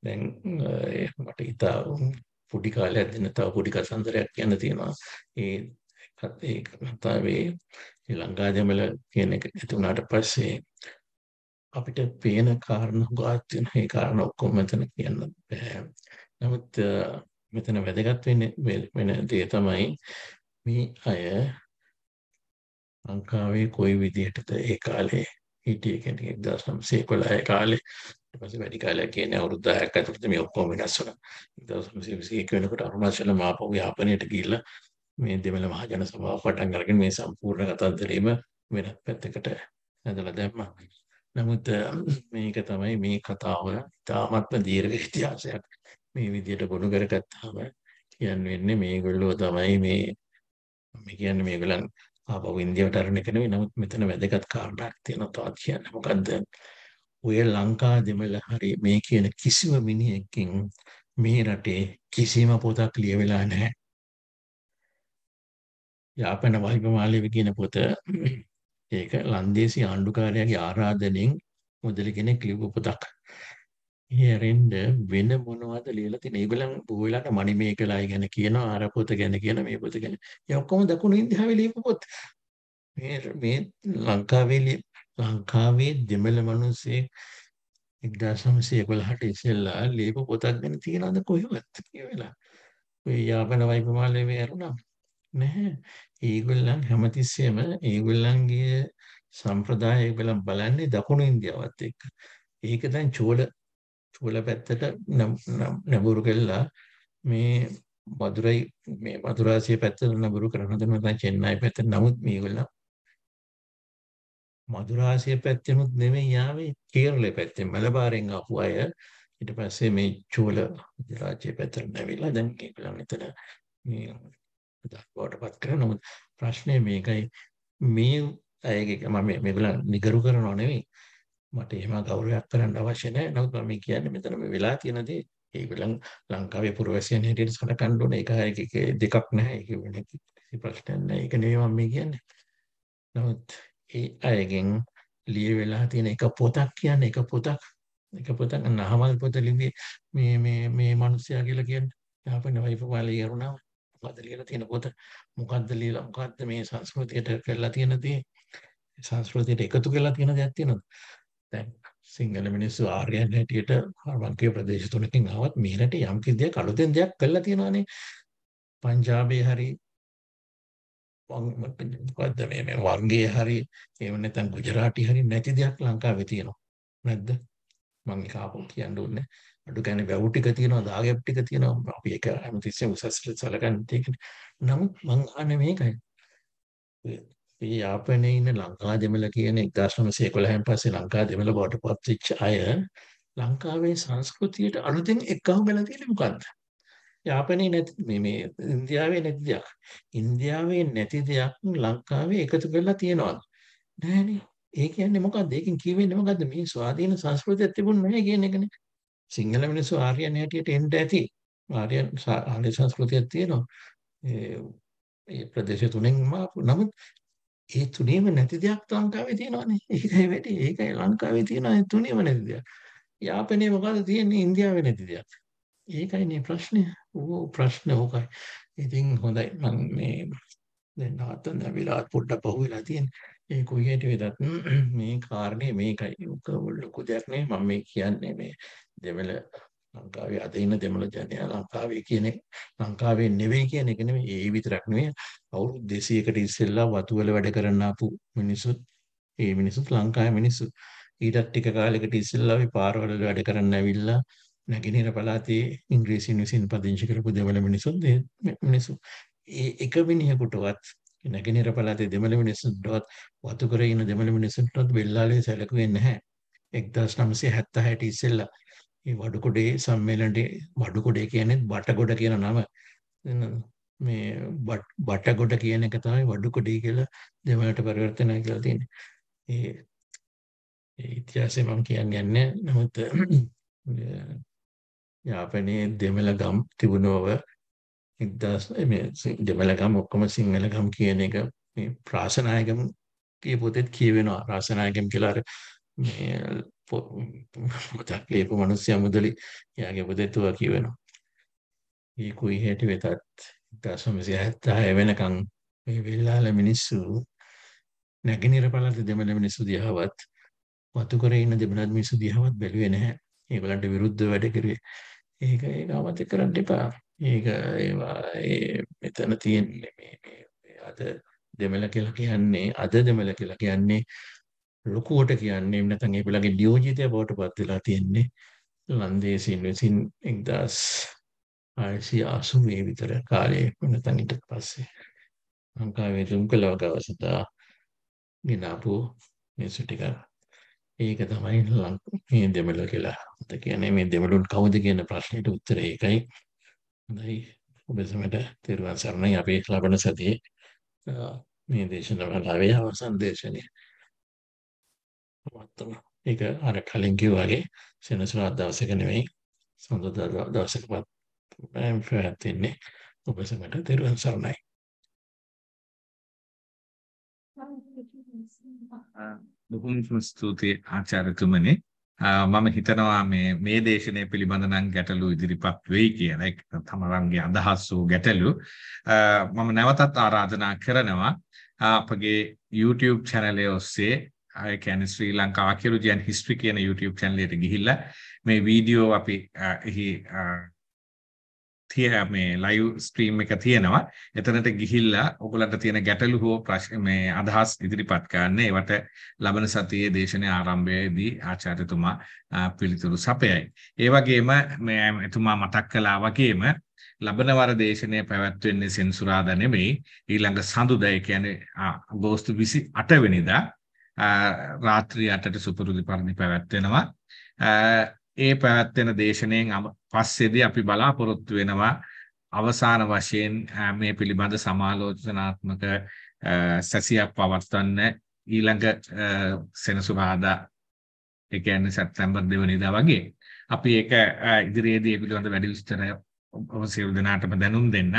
දැන් මට හිතා පොඩි කාලයක් දෙන තව පොඩි කසන්දරයක් කියන්න තියෙනවා. ඒ ඒ කතාවේ ලංකා දෙමළ කියන එක ඇති වුණාට පස්සේ අපිට පේන කාරණ හුඟාක් තියෙන ඒ කාරණ ඔක්කොම මෙතන කියන්න බෑ. නමුත් මෙතන වැදගත් වෙන්නේ වෙන දේ තමයි මේ අය ලංකාවේ කොයි විදිහටද ඒ කාලේ හිටියේ කියන්නේ 1911 කාලේ ඊට පස්සේ වැඩි කාලයක් කියන්නේ අවුරුදු 10ක් ඇතුළත මේ ඔක්කොම වෙනස් වුණා. 1921 වෙනකොට අරුණාචල මාපහු යාපනයට ගිහිල්ලා මේ දෙමළ මහජන සභාව පටන් අරගෙන මේ සම්පූර්ණ කතන්දරේම වෙනත් පැත්තකට ඇදලා දැම්මා. නමුත් මේක තමයි මේ කතාව ඉතාමත්ම දීර්ඝ ඉතිහාසයක් මේ විදියට ගොනු කරගත්තාම කියන්න වෙන්නේ මේගොල්ලෝ තමයි මේ මේ කියන්නේ මේගොල්ලන් ආපහු ඉන්දියාවට අරගෙන එක නෙවෙයි නමුත් මෙතන වැදගත් කාරණාවක් තියෙනවා තවත් කියන්න මොකද්ද ඔය ලංකා දෙමළ හරි මේ කියන කිසිම මිනිහෙක්ගෙන් මේ රටේ කිසිම පොතක් ලියවිලා නැහැ යාපන වහිපමාලේවි කියන පොත ඒක ලන්දේසි ආණ්ඩුකාරයාගේ ආරාධනෙන් මුදලි කෙනෙක් ලිව්ව පොතක්. හරෙන්ඩ වෙන මොනවද ලියලා තියෙන ඒගොල්ලන් බොහෝ වෙලාට මණිමේකලායි ගැන කියනවා අර පොත ගැන කියන මේ පොත ගැන. ඒ ඔක්කොම දකුණු ඉන්දියාවේ ලියපු පොත්. මේ මේ ලංකාවේ ලංකාවේ දෙමළ මිනිස්සේ 1911ට ඉස්සෙල්ලා ලියපු පොතක් ගැන තියනවද කොහෙවත් කියලා. ඔය යාපන වෛපමාලයේ මේ අරුණා. නැහැ. ඒගොල්ලන් හැමතිස්සෙම ඒගොල්ලන්ගේ සම්ප්‍රදාය ඒගොල්ලන් බලන්නේ දකුණු ඉන්දියාවත් එක්ක. ඒක දැන් චෝල චෝල පැත්තට නඹුරු කළා මේ මදුරයි මේ මදුරාසිය පැත්තට නඹුරු කරනවද නැත්නම් චෙන්නයි පැත්තට නමුත් මේගොල්ලන් මදුරාසිය පැත්තෙමුත් නෙමෙයි යාවේ කේරළ පැත්තෙන් මලබාරෙන් ආපු අය ඊට පස්සේ මේ චෝල රාජ්‍ය පැත්තට නැවිලා දැන් ඒගොල්ලන් එතන මේ දක්වාටපත් කරන නමුත් ප්‍රශ්නේ මේකයි මේ අයගේ මම මේගොල්ලන් නිගරු කරනව නෙවෙයි මට එහෙම ගෞරවයක් කරන්න අවශ්‍ය නැහැ නමුත් මම කියන්නේ මෙතන මේ වෙලා තියෙන දේ ඒගොල්ලන් ලංකාවේ පුරවැසියන් හැටියට සලකන්න ඕනේ ඒක එක දෙකක් නැහැ ඒක වෙන කිසි ප්‍රශ්නයක් නැහැ ඒක නෙවෙයි මම කියන්නේ නමුත් ඒ අයගෙන් ලියවිලා තියෙන එක පොතක් කියන්නේ එක පොතක් එක පොතක් නහවල් පොත ලිව්වේ මේ මේ මේ මිනිස්සයා කියලා කියන්නේ යහපන වයිෆ් වාලේ යරුණා මොකද ලියලා තියෙන පොත මොකද්ද ලියලා මොකද්ද මේ සංස්කෘතියට කරලා තියෙන දේ සංස්කෘතියට එකතු කරලා තියෙන දේක් තියෙනවද දැන් සිංහල මිනිස්සු ආර්යයන් හැටියට වංකේ ප්‍රදේශ තුනකින් ආවත් මෙහෙරට යම් කිසි දෙයක් අලුතෙන් දෙයක් කරලා තියෙනවානේ පංජාබේ හරි මොකද්ද මේ මේ වර්ගයේ හරි එහෙම නැත්නම් ගුජරාටි හරි නැති දෙයක් ලංකාවේ තියෙනවා නැද්ද මම ඒක ආපහු කියන්න ඕනේ අඩු ගන්න වැව් ටික තියෙනවා දාගැප් ටික තියෙනවා අපි ඒක හැමතිස්සෙම උසස්ට සලකන්නේ ඒකනේ නමුත් මං අහන්නේ මේකයි මේ යාපනයේ ඉන්න ලංකා දෙමළ කියන 1911න් පස්සේ ලංකා දෙමළ බවට පත්වෙච්ච අය ලංකාවේ සංස්කෘතියට අලුතෙන් එක්කහු වෙලා තියෙන්නේ මොකද්ද යාපනයේ නැති මේ මේ ඉන්දියාවේ නැති දෙයක් ඉන්දියාවේ නැති දෙයක් ලංකාවේ එකතු කරලා තියනවාද නෑනේ ඒ කියන්නේ මොකද්ද ඒකෙන් කියවෙන්නේ මොකද්ද මේ ස්වාධීන සංස්කෘතියක් තිබුණ නැහැ කියන එකනේ සිංහල මිනිස්සු ආර්යයන් හැටියට එන්න ඇති. ආර්ය ආර්ය සංස්කෘතියක් තියෙනවා. ඒ ප්‍රදේශ තුනෙන්ම නමුත් ඒ තුනේම නැති දෙයක් ලංකාවේ තියෙනවානේ. ඒකයි වැඩි. ඒකයි ලංකාවේ තියෙන ඒ තුනේම නැති දෙයක්. යාපනයේ මොකද තියෙන්නේ? ඉන්දියාවේ නැති දෙයක්. ඒකයි නේ ප්‍රශ්නේ. ඕ ප්‍රශ්නේ ඕකයි. ඉතින් හොඳයි මම මේ දැන් නවත්තන්න වෙලාවත් පොඩ්ඩක් පහුවෙලා තියෙන්නේ. ඒ කොහේට වෙදත් මේ කාරණය මේකයි උක ලොකු දෙයක් නේ මම මේ කියන්නේ මේ දෙමළ ලංකාවේ අද ඉන්න දෙමළ ජනයා ලංකාවේ කියන්නේ ලංකාවේ නෙවෙයි කියන එක නෙමෙයි ඒ විතරක් නෙවෙයි අවුරුදු 200කට ඉස්සෙල්ලා වතු වල වැඩ කරන්න ආපු මිනිසුත් ඒ මිනිසුත් ලංකාවේ මිනිස්සු ඊටත් ටික කාලයකට ඉස්සෙල්ලා අපි පාරවල වැඩ කරන්න ඇවිල්ලා නැගෙනහිර පළාතේ ඉංග්‍රීසියෙන් විසින් පදිංචි කරපු දෙමළ මිනිසුත් මිනිසු ඒ එක මිනිහෙකුටවත් නැගෙනහිර පළාතේ දෙමළ මිනිසුන්ටවත් වතුකර ඉන්න දෙමළ මිනිසුන්ටවත් බෙල්ලාලේ සැලකුවේ නැහැ. 1976ට ඉස්සෙල්ලා මේ වඩුකොඩේ සම්මේලනයේ වඩුකොඩේ කියන්නේ බටගොඩ කියන නම මේ බටගොඩ කියන එක තමයි වඩුකොඩේ කියලා දෙමළට පරිවර්තනය කියලා තියෙන්නේ. ඒ ඉතිහාසය මම කියන්න යන්නේ නමුත් යාපනයේ දෙමළ ගම් තිබුණ බව එක්දස් දෙමලකම් ඔක්කොම සිංහලකම් කියන එක ප්‍රාසනායකම් කිය පොතෙත් කියවෙනවා රාසනායකම් කියලාර පොතක් ලේපු මනුස්්‍ය මුදලි යාගේ පොදෙත්තුවා කියවෙනවා ඒකුයි හැට වෙතත් දසමසි ඇත්තා එවෙනකං මේ වෙල්ලාල මිනිස්සු නැගිනිර පලත දෙමළ මිනිස්සු දිහාවත් වතුකර ඉන්න දෙමනත් මිනිස්සු දිහාවත් බැලුවෙන හැ ඒගලන්ට විරුද්ධ වැඩ කරේ ඒක ඒ අමත කරන්න එපා ඒක ඒවා මෙතන තියෙන්නේ මේ අද දෙමළ කියලා කියන්නේ අද දෙමළ කියලා කියන්නේ ලොකුවට කියන්නේ නැත්නම් ඒ පිළගේ නියෝජිතය බවට පත් වෙලා තියෙන්නේ ලන්දේසින් විසින් 1980 විතර කාලයේ නැත්නම් ඊට පස්සේ ලංකාවේ දුම්කලවක අවසදා ගෙනාපු මිනිස්සු ටික ඒක තමයි මේ දෙමළ කියලා. ඒ කියන්නේ මේ දෙමළුන් කවුද කියන ප්‍රශ්නෙට උත්තරය ඒකයි. හොඳයි ඔබතුමට තෙරුවන් සරණයි අපි ලබන සතියේ මේ දේශනාව ලාවේ අවසන් දේශනය වත්තම ඒක අර කලින් කිව්වාගේ සෙනසුරාදා දවසක නෙවෙයි සඳුදා දවසකවත් මම ප්‍රාර්ථින්නේ ඔබතුමට තෙරුවන් සරණයි බොහොම ස්තුතියි ආචාර්යතුමනි මම හිතනවා මේ මේ දේශනය පිළිබඳ නම් ගැටලු ඉදිරිපත් වෙයි කියලා ඒක තමරන්ගේ අදහස් වූ ගැටලු මම නැවතත් ආරාධනා කරනවා අපගේ YouTube channel ඔස්සේ ඒ කියන්නේ ශ්‍රී ලංකා archaeology and history කියන YouTube channel එකට ගිහිල්ලා මේ වීඩියෝ අපි එහි තිය මේ ලයිව් ස්ට්‍රීම් එක තියෙනවා. එතනට ගිහිල්ලා ඔයගලන්ට තියෙන ගැටලු හෝ ප්‍රශ්න මේ අදහස් ඉදිරිපත් කරන්න. ඒවට ලබන සතියේ දේශනාවේ ආරම්භයේදී ආචාර්යතුමා පිළිතුරු සපයයි. ඒ වගේම මේ එතුමා මතක් කළා වගේම ලබන වර දේශනය පැවැත්වෙන්නේ සෙන්සුරාදා නෙමෙයි ඊළඟ සඳුදා ඒ කියන්නේ අගෝස්තු 28 වෙනිදා රාත්‍රී 8ට සුපුරුදු පරිදි පැවැත්වෙනවා. ඒ පැවැත්වෙන දේශනයෙන් පස්සේදී අපි බලාපොරොත්තු වෙනවා අවසාන වශයෙන් මේ පිළිබඳ සමාලෝචනාත්මක සැසියක් පවත්වන්න ඊළඟ සෙනසුරාදා ඒ කියන්නේ සැප්තැම්බර් 2 වෙනිදා වගේ අපි ඒක ඉදිරියේදී ඒ පිළිබඳ වැඩි විස්තර ඔබ සියලු දෙනාටම දැනුම් දෙන්න.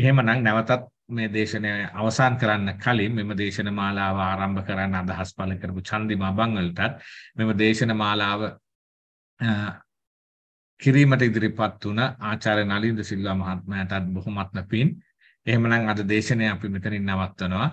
එහෙමනම් නැවතත් මේ දේශනය අවසන් කරන්න කලින් මෙම දේශන මාලාව ආරම්භ කරන්න අදහස් පළ කරපු චන්දිමා බංගලටත් මෙම දේශන මාලාව කිරීමට ඉදිරිපත් වුණ ආචාර්ය නලින්ද සිල්වා මහත්මයාටත් බොහොමත්ම පින්. එහෙමනම් අද දේශනය අපි මෙතනින් නවත්වනවා.